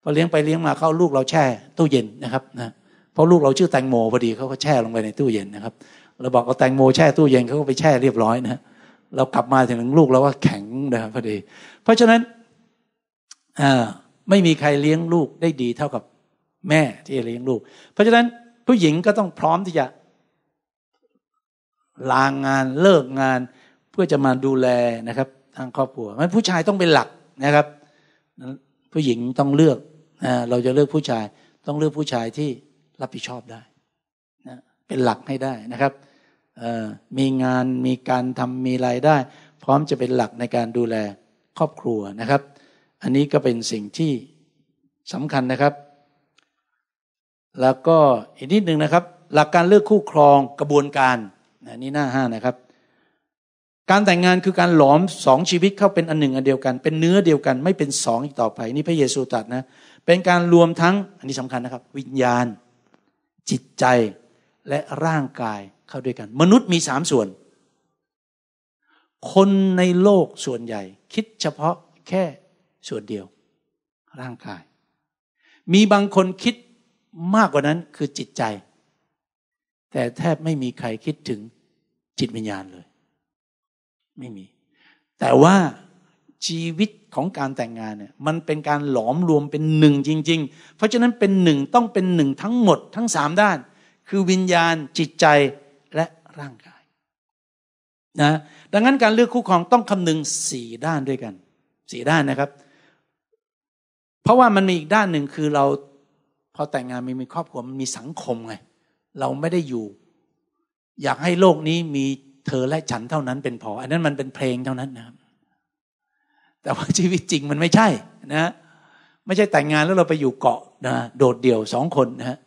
พอเลี้ยงไปเลี้ยงมาเข้าลูกเราแช่ ตู้เย็นนะครับ นะเพราะลูกเราชื่อแตงโมพอดีเขาก็แช่ลงไปในตู้เย็นนะครับ เราบอกเอาแตงโมแช่ตู้เย็นเขาก็ไปแช่เรียบร้อยนะเรากลับมาถึงลูกเราก็แข็งนะพอดีเพราะฉะนั้นไม่มีใครเลี้ยงลูกได้ดีเท่ากับแม่ที่เลี้ยงลูกเพราะฉะนั้นผู้หญิงก็ต้องพร้อมที่จะลางงานเลิกงานเพื่อจะมาดูแลนะครับ ทางครอบครัวไม่ผู้ชายต้องเป็นหลักนะครับผู้หญิงต้องเลือกนะเราจะเลือกผู้ชาย ต้องเลือกผู้ชายที่รับผิดชอบได้นะเป็นหลักให้ได้นะครับมีงานมีการทำมีรายได้ พร้อมจะเป็นหลักในการดูแลครอบครัวนะครับ อันนี้ก็เป็นสิ่งที่สำคัญนะครับแล้วก็ อีกนิดหนึ่งนะครับ หลักการเลือกคู่ครองกระบวนการนี่หน้าห้านะครับ การแต่งงานคือการหลอมสองชีวิตเข้าเป็นอันหนึ่ง อันเดียวกัน เป็นเนื้อเดียวกัน ไม่เป็นสองอีกต่อไป นี่พระเยซูตรัสนะเป็นการรวมทั้งอันนี้สำคัญนะครับ วิญญาณ จิตใจและร่างกายเข้าด้วยกัน มนุษย์มีสามส่วน คนในโลกส่วนใหญ่ คิดเฉพาะแค่ส่วนเดียว ร่างกาย มีบางคนคิดมากกว่านั้นคือจิตใจ แต่แทบไม่มีใครคิดถึงจิตวิญญาณเลย ไม่มี แต่ว่าชีวิตของการแต่งงานเนี่ยมันเป็นการหลอมรวมเป็นหนึ่งจริง ๆ เพราะฉะนั้นเป็นหนึ่งต้องเป็นหนึ่งทั้งหมดทั้งสามด้าน คือวิญญาณจิตใจและร่างกายนะดังนั้นการเลือกคู่ครองต้องคำนึงสี่ด้านด้วยกันสี่ด้านนะครับ เพราะว่ามันมีอีกด้านหนึ่งคือเราพอแต่งงานมีมีครอบครัวมันมีสังคมไงเราไม่ได้อยู่ อยากให้โลกนี้มีเธอและฉันเท่านั้นเป็นพอ อันนั้นมันเป็นเพลงเท่านั้นนะครับแต่ว่าชีวิตจริงมันไม่ใช่นะ ไม่ใช่แต่งงานแล้วเราไปอยู่เกาะนะโดดเดี่ยวสองคนนะฮะ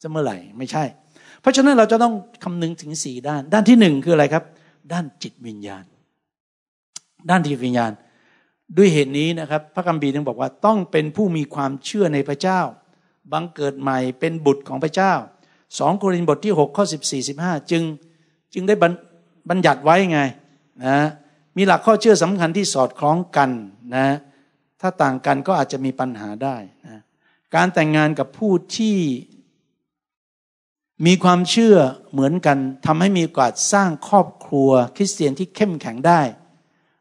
จะเมื่อไหร่ ไม่ใช่ เพราะฉะนั้นเราจะต้องคำนึงถึงสี่ด้าน ด้านที่หนึ่งคืออะไรครับ ด้านจิตวิญญาณ ด้านจิตวิญญาณ ด้วยเหตุนี้นะครับ พระกัมบีถึงบอกว่า ต้องเป็นผู้มีความเชื่อในพระเจ้าบังเกิดใหม่เป็นบุตรของพระเจ้า 2 โครินธ์บทที่ 6 ข้อ 14 15 จึงจึงได้บัญญัติไว้ไง นะ มีหลักข้อเชื่อสำคัญที่สอดคล้องกันนะ ถ้าต่างกันก็อาจจะมีปัญหาได้นะ การแต่งงานกับผู้ที่มีความเชื่อเหมือนกันทำให้มีโอกาสสร้างครอบครัวคริสเตียนที่เข้มแข็งได้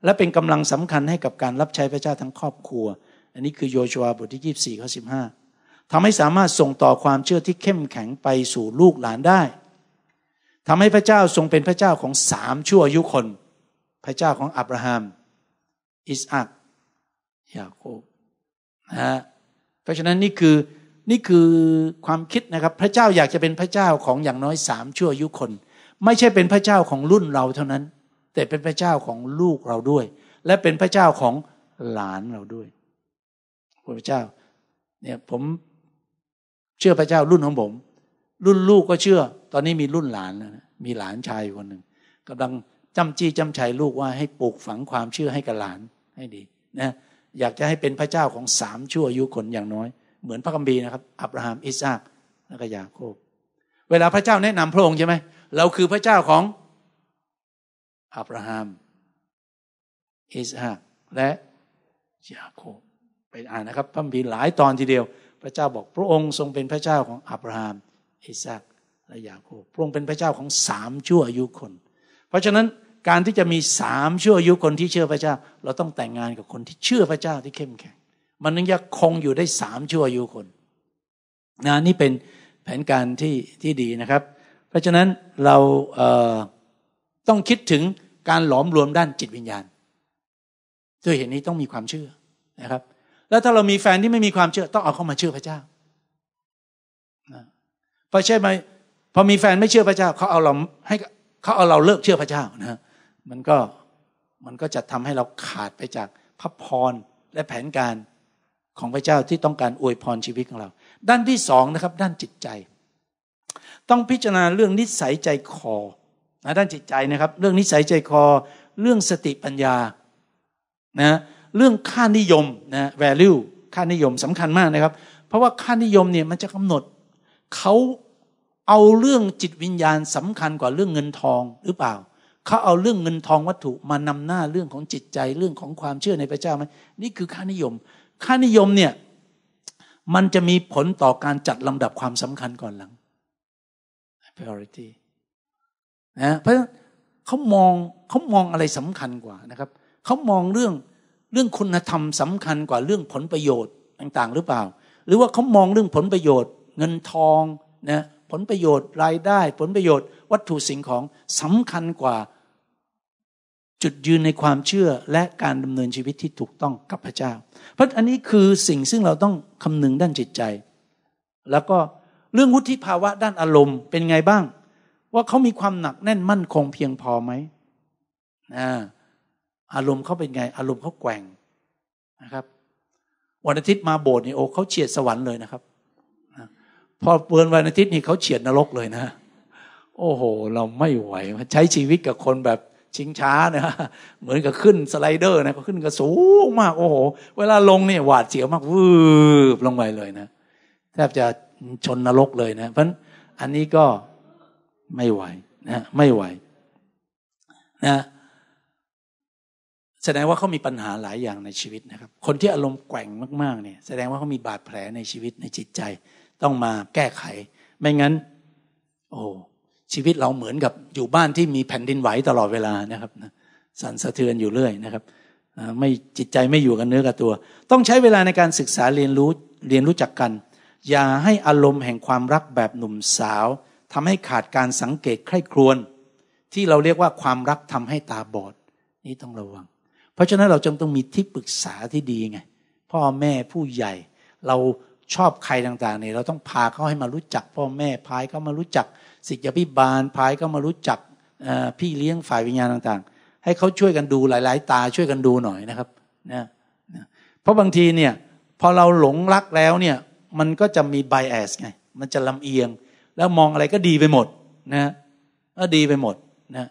และเป็นกำลังสำคัญให้กับการรับใช้พระเจ้าทั้งครอบครัว อันนี้คือโยชัวบทที่ 24 ข้อ 15ทำให้สามารถส่งต่อความเชื่อที่เข้มแข็งไปสู่ลูกหลานได้ทำให้พระเจ้าทรงเป็นพระเจ้าของสามชั่วยุคน พระเจ้าของอับราฮัม อิสอักยาโคบนะ เพราะฉะนั้นนี่คือ นี่คือความคิดนะครับ พระเจ้าอยากจะเป็นพระเจ้าของอย่างน้อยสามชั่วยุคน ไม่ใช่เป็นพระเจ้าของรุ่นเราเท่านั้น แต่เป็นพระเจ้าของลูกเราด้วย และเป็นพระเจ้าของหลานเราด้วยพระเจ้า เนี่ยผมเชื่อพระเจ้ารุ่นของผมรุ่นลูกก็เชื่อ ตอนนี้มีรุ่นหลานมีหลานชายคนหนึ่งกำลังจำจี้จำชัยลูกว่าให้ปลูกฝังความเชื่อให้กับหลานให้ดีนะอยากจะให้เป็นพระเจ้าของสามชั่วอายุคนอย่างน้อยเหมือนพระกัมเีนะครับอับราฮัมอิสอักและก็ยาโคบ เวลาพระเจ้าแนะนำพระองค์ใช่ไหมเราคือพระเจ้าของอับราฮัมอิสอักและยาโคบไปอ่านนะครับพระคัมภีร์หลายตอนทีเดียวพระเจ้าบอกพระองค์ทรงเป็นพระเจ้าของอับราฮัมอิสักและยาโคบพระองค์เป็นพระเจ้าของสามชั่วอายุคน เพราะฉะนั้นการที่จะมีสามชั่วอายุคนที่เชื่อพระเจ้า เราต้องแต่งงานกับคนที่เชื่อพระเจ้าที่เข้มแข็ง มันถึงจะคงอยู่ได้สามชั่วอายุคนนะนี่เป็นแผนการที่ที่ดีนะครับ เพราะฉะนั้นเราเต้องคิดถึงการหลอมรวมด้านจิตวิญญาณด้วยเหตุนนี้ต้องมีความเชื่อนะครับแล้วถ้าเรามีแฟนที่ไม่มีความเชื่อต้องเอาเข้ามาเชื่อพระเจ้าเพราะใช่ไหมพอมีแฟนไม่เชื่อพระเจ้า เขาเอาเราให้เขาเอาเราเลิกเชื่อพระเจ้านะมันก็มันก็จะทำให้เราขาดไปจาก พระพรและแผนการของพระเจ้าที่ต้องการอวยพรชีวิตของเรา ด้านที่สองนะครับ ด้านจิตใจ ต้องพิจารณาเรื่องนิสัยใจคอนะด้านจิตใจนะครับ เรื่องนิสัยใจคอเรื่องสติปัญญา นะเรื่องค่านิยมนะ value ค่านิยมสำคัญมากนะครับ เพราะว่าค่านิยมเนี่ย มันจะกำหนดเขาเอาเรื่องจิตวิญญาณสำคัญกว่าเรื่องเงินทองหรือเปล่า เขาเอาเรื่องเงินทองวัตถุมานำหน้าเรื่องของจิตใจเรื่องของความเชื่อในพระเจ้าไหมนี่คือค่านิยม ค่านิยมเนี่ย มันจะมีผลต่อการจัดลำดับความสำคัญก่อนหลัง priority นะเพราะเขามองเขามองอะไรสำคัญกว่านะครับเขามองเรื่องเรื่องคุณธรรมสำคัญกว่าเรื่องผลประโยชน์ต่างๆ หรือเปล่า หรือว่าเขามองเรื่องผลประโยชน์ เงินทองนะผลประโยชน์รายได้ ผลประโยชน์วัตถุสิ่งของสำคัญกว่าจุดยืนในความเชื่อและการดำเนินชีวิตที่ถูกต้องกับพระเจ้า เพราะอันนี้คือสิ่งซึ่งเราต้องคำนึงด้านจิตใจ แล้วก็เรื่องวุฒิภาวะด้านอารมณ์ เป็นไงบ้าง ว่าเขามีความหนักแน่นมั่นคงเพียงพอไหมนะอารมณ์เขาเป็นไงอารมณ์เขาแกว่งนะครับวันอาทิตย์มาโบสถ์นี่โอ้เขาเฉียดสวรรค์เลยนะครับพอเปินวันอาทิตย์นี่เขาเฉียดนรกเลยนะ โอ้โห เราไม่ไหว ใช้ชีวิตกับคนแบบชิงช้านะเหมือนกับขึ้นสไลเดอร์นะก็ขึ้นก็สูงมาก โอ้โห เวลาลงเนี่ยหวาดเสียวมาก วืบลงไปเลยนะ แทบจะชนนรกเลยนะ เพราะอันนี้ก็ไม่ไหวนะไม่ไหวนะแสดงว่าเขามีปัญหาหลายอย่างในชีวิตนะครับ คนที่อารมณ์แกว่งมากๆเนี่ย แสดงว่าเขามีบาดแผลในชีวิตในจิตใจต้องมาแก้ไข ไม่งั้นโอ้ชีวิตเราเหมือนกับอยู่บ้านที่มีแผ่นดินไหวตลอดเวลานะครับสั่นสะเทือนอยู่เรื่อยนะครับไม่จิตใจไม่อยู่กับเนื้อกับตัว ต้องใช้เวลาในการศึกษาเรียนรู้เรียนรู้จักกัน อย่าให้อารมณ์แห่งความรักแบบหนุ่มสาว ทำให้ขาดการสังเกตใคร่ครวญที่เราเรียกว่าความรักทำให้ตาบอดนี่ต้องระวังเพราะฉะนั้นเราจึงต้องมีที่ปรึกษาที่ดีไงพ่อแม่ผู้ใหญ่เราชอบใครต่าง ๆเนี่ยเราต้องพาเขาให้มารู้จัก พ่อแม่พายเขามารู้จักศิษยาพิบาลพายเขามารู้จักพี่เลี้ยงฝ่ายวิญญาณต่างๆ ให้เขาช่วยกันดูหลาย ๆ ตาช่วยกันดูหน่อยนะครับนะเพราะบางทีเนี่ยพอเราหลงรักแล้วเนี่ยมันก็จะมีไบแอสไงมันจะลำเอียง แล้วมองอะไรก็ดีไปหมดนะก็ดีไปหมดนะ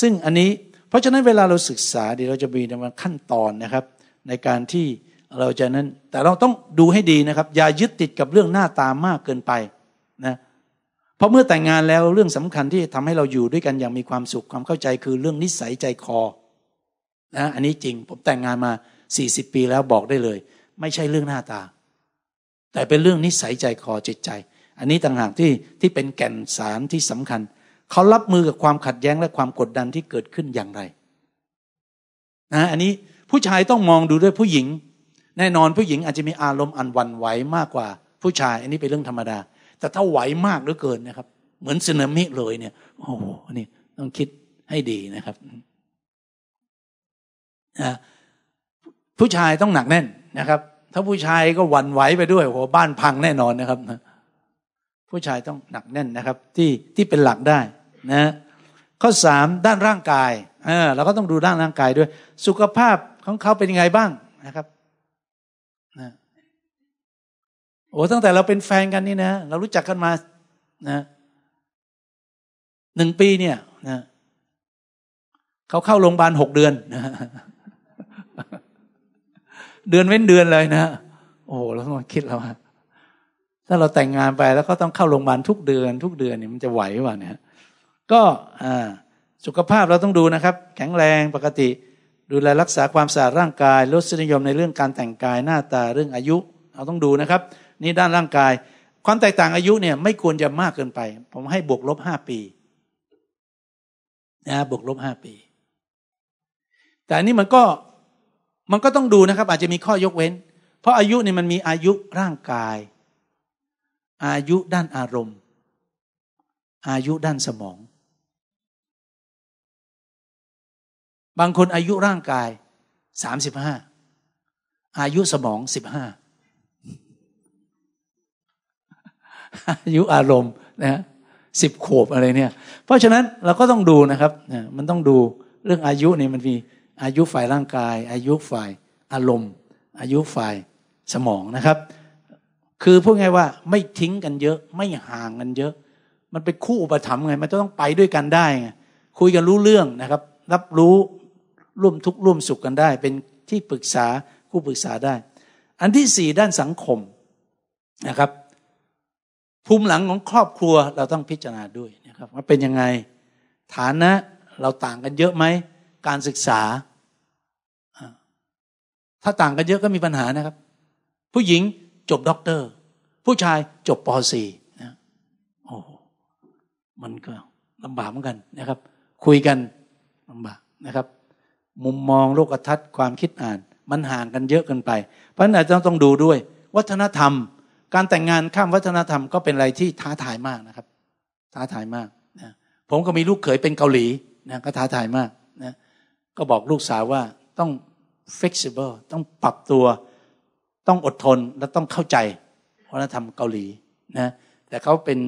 ซึ่งอันนี้เพราะฉะนั้นเวลาเราศึกษาเดี๋ยวเราจะมีในวนขั้นตอนนะครับ ในการที่เราจะนั้นแต่เราต้องดูให้ดีนะครับ อย่ายึดติดกับเรื่องหน้าตามากเกินไปนะเพราะเมื่อแต่งงานแล้วเรื่องสำคัญที่ทำให้เราอยู่ด้วยกันอย่างมีความสุขความเข้าใจคือเรื่องนิสัยใจคอนะอันนี้จริงผมแต่งงานมา 40 ปีแล้วบอกได้เลย ไม่ใช่เรื่องหน้าตา แต่เป็นเรื่องนิสัยใจคอจิตใจ อันนี้ต่างหากที่ที่เป็นแก่นสารที่สำคัญเขารับมือกับความขัดแย้งและความกดดันที่เกิดขึ้นอย่างไรนะ อันนี้ผู้ชายต้องมองดูด้วยผู้หญิง แน่นอนผู้หญิงอาจจะมีอารมณ์อันวันไหวมากกว่า ผู้ชายอันนี้เป็นเรื่องธรรมดา แต่ถ้าไหวมากเหลือเกินนะครับ เหมือนสึนามิเลยเนี่ย โอ้โหนนี่ต้องคิดให้ดีนะครับนะผู้ชายต้องหนักแน่นนะครับ ถ้าผู้ชายก็หวั่นไหวไปด้วยโโหบ้านพังแน่นอนนะครับผู้ชายต้องหนักแน่นนะครับ ที่ที่เป็นหลักได้นะ ข้อสามด้านร่างกายเออเราก็ต้องดูด้านร่างกายด้วย สุขภาพของเขาเป็นยังไงบ้างนะครับนะโอ้ตั้งแต่เราเป็นแฟนกันนี่นะเรารู้จักกันมานะหนึ่งปีเนี่ยนะเขาเข้าโรงพยาบาลหกเดือนนะเดือนเว้นเดือนเลยนะโอ้โหเราต้องมาคิดแล้วว่าถ้าเราแต่งงานไป แล้วก็ต้องเข้าโรงพยาบาลทุกเดือน ทุกเดือนเนี่ยมันจะไหววะเนี่ยก็สุขภาพเราต้องดูนะครับ แข็งแรงปกติดูแลรักษาความสะอาดร่างกาย ลดสนิยมในเรื่องการแต่งกาย หน้าตาเรื่องอายุเราต้องดูนะครับ นี่ด้านร่างกาย ความแตกต่างอายุเนี่ย ไม่ควรจะมากเกินไป ผมให้บวกลบห้าปีนะบวกลบห้าปี แต่อันนี้มันก็มันก็ต้องดูนะครับ อาจจะมีข้อยกเว้น เพราะอายุเนี่ยมันมีอายุร่างกาย อายุด้านอารมณ์ อายุด้านสมองบางคนอายุร่างกายสามสิบห้า อายุสมองสิบห้าอายุอารมณ์นะสิบขวบอะไรเนี่ย เพราะฉะนั้นเราก็ต้องดูนะครับ มันต้องดูเรื่องอายุเนี่ยมันมี อายุฝ่ายร่างกาย อายุฝ่ายอารมณ์ อายุฝ่ายสมองนะครับ คือพูดง่ายว่าไม่ทิ้งกันเยอะ ไม่ห่างกันเยอะ มันเป็นคู่อุปถัมภ์ไงมันจะต้องไปด้วยกันได้ไงคุยกันรู้เรื่องนะครับ รับรู้ร่วมทุกข์ร่วมสุขกันได้เป็นที่ปรึกษาคู่ปรึกษาได้ อันที่สี่ด้านสังคมนะครับ ภูมิหลังของครอบครัว เราต้องพิจารณาด้วยนะครับ ว่าเป็นยังไง ฐานะเราต่างกันเยอะไหมการศึกษาถ้าต่างกันเยอะก็มีปัญหานะครับ ผู้หญิงจบด็อกเตอร์ผู้ชายจบป .4 นะโอ้มันก็ลำบากเหมือนกันนะครับ คุยกันลำบากนะครับมุมมองโลกทัศน์ความคิดอ่าน มันห่างกันเยอะเกินไป เพราะฉะนั้นอาจจะต้องดูด้วย วัฒนธรรม การแต่งงานข้ามวัฒนธรรมก็เป็นอะไรที่ท้าทายมากนะครับ ท้าทายมากนะผมก็มีลูกเขยเป็นเกาหลีนะก็ท้าทายมากนะก็บอกลูกสาวว่าต้อง flexible ต้องปรับตัวต้องอดทน และต้องเข้าใจวัฒนธรรมเกาหลีนะแต่เขาเป็น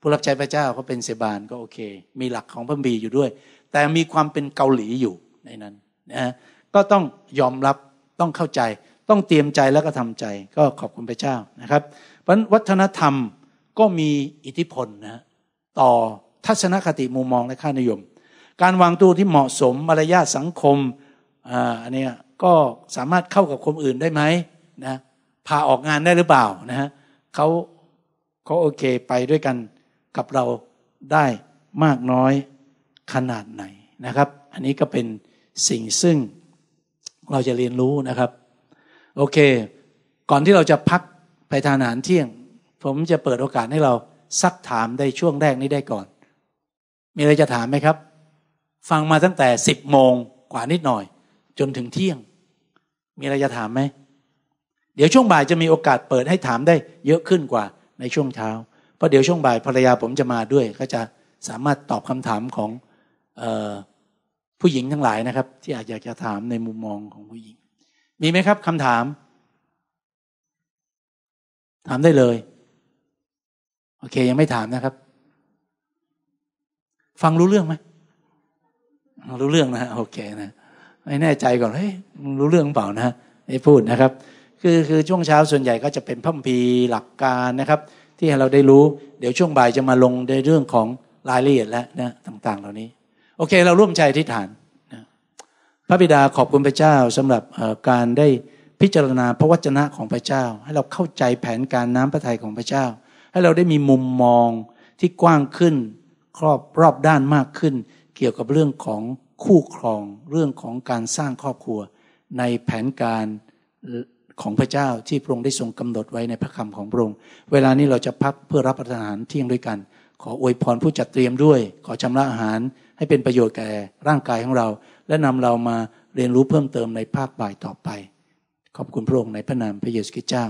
ผู้รับใช้พระเจ้าเขาเป็นเซบานก็โอเค มีหลักของพระบีอยู่ด้วย แต่มีความเป็นเกาหลีอยู่ในนั้นนะก็ต้องยอมรับต้องเข้าใจ ต้องเตรียมใจแล้วก็ทำใจก็ขอบคุณพระเจ้านะครับ เพราะวัฒนธรรมก็มีอิทธิพลนะต่อทัศนคติมุมมองและค่านิยม การวางตัวที่เหมาะสมมารยาทสังคมอันนี้ก็สามารถเข้ากับคนอื่นได้ไหมนะพาออกงานได้หรือเปล่านะฮะเขาเขาโอเคไปด้วยกัน กับเราได้มากน้อยขนาดไหนนะครับ อันนี้ก็เป็นสิ่งซึ่งเราจะเรียนรู้นะครับ โอเค ก่อนที่เราจะพักไปทานอาหารเที่ยง ผมจะเปิดโอกาสให้เราซักถามในช่วงแรกนี้ได้ก่อน มีอะไรจะถามไหมครับ ฟังมาตั้งแต่สิบโมงกว่านิดหน่อย จนถึงเที่ยง มีอะไรจะถามไหม เดี๋ยวช่วงบ่ายจะมีโอกาสเปิดให้ถามได้เยอะขึ้นกว่าในช่วงเช้าเพราะเดี๋ยวช่วงบ่ายภรรยาผมจะมาด้วย ก็จะสามารถตอบคำถามของผู้หญิงทั้งหลายนะครับ ที่อาจอยากจะถามในมุมมองของผู้หญิง มีไหมครับคำถาม ถามได้เลยโอเค ยังไม่ถามนะครับ ฟังรู้เรื่องไหม รู้เรื่องนะโอเคนะไม่แน่ใจก่อนเฮ้ยรู้เรื่องเปล่านะไอ้พูดนะครับ คือคือช่วงเช้าส่วนใหญ่ก็จะเป็นพัมพีหลักการนะครับ ที่เราได้รู้ เดี๋ยวช่วงบ่ายจะมาลงในเรื่องของรายละเอียดและนะต่าง ๆ เหล่านี้โอเคเราร่วมใจที่ฐาน พระบิดาขอบคุณพระเจ้าสำหรับการได้พิจารณาพระวจนะของพระเจ้า ให้เราเข้าใจแผนการน้ำพระทัยของพระเจ้า ให้เราได้มีมุมมองที่กว้างขึ้นครอบรอบด้านมากขึ้น เกี่ยวกับเรื่องของคู่ครอง เรื่องของการสร้างครอบครัวในแผนการของพระเจ้าที่พระองค์ได้ทรงกำหนดไว้ในพระคำของพระองค์เวลานี้เราจะพักเพื่อรับประทานอาหารเที่ยงด้วยกันขออวยพรผู้จัดเตรียมด้วยขอชำระอาหารให้เป็นประโยชน์แก่ร่างกายของเรา และนำเรามาเรียนรู้เพิ่มเติมในภาคบ่ายต่อไป ขอบคุณพระองค์ในพระนามพระเยซูคริสต์เจ้า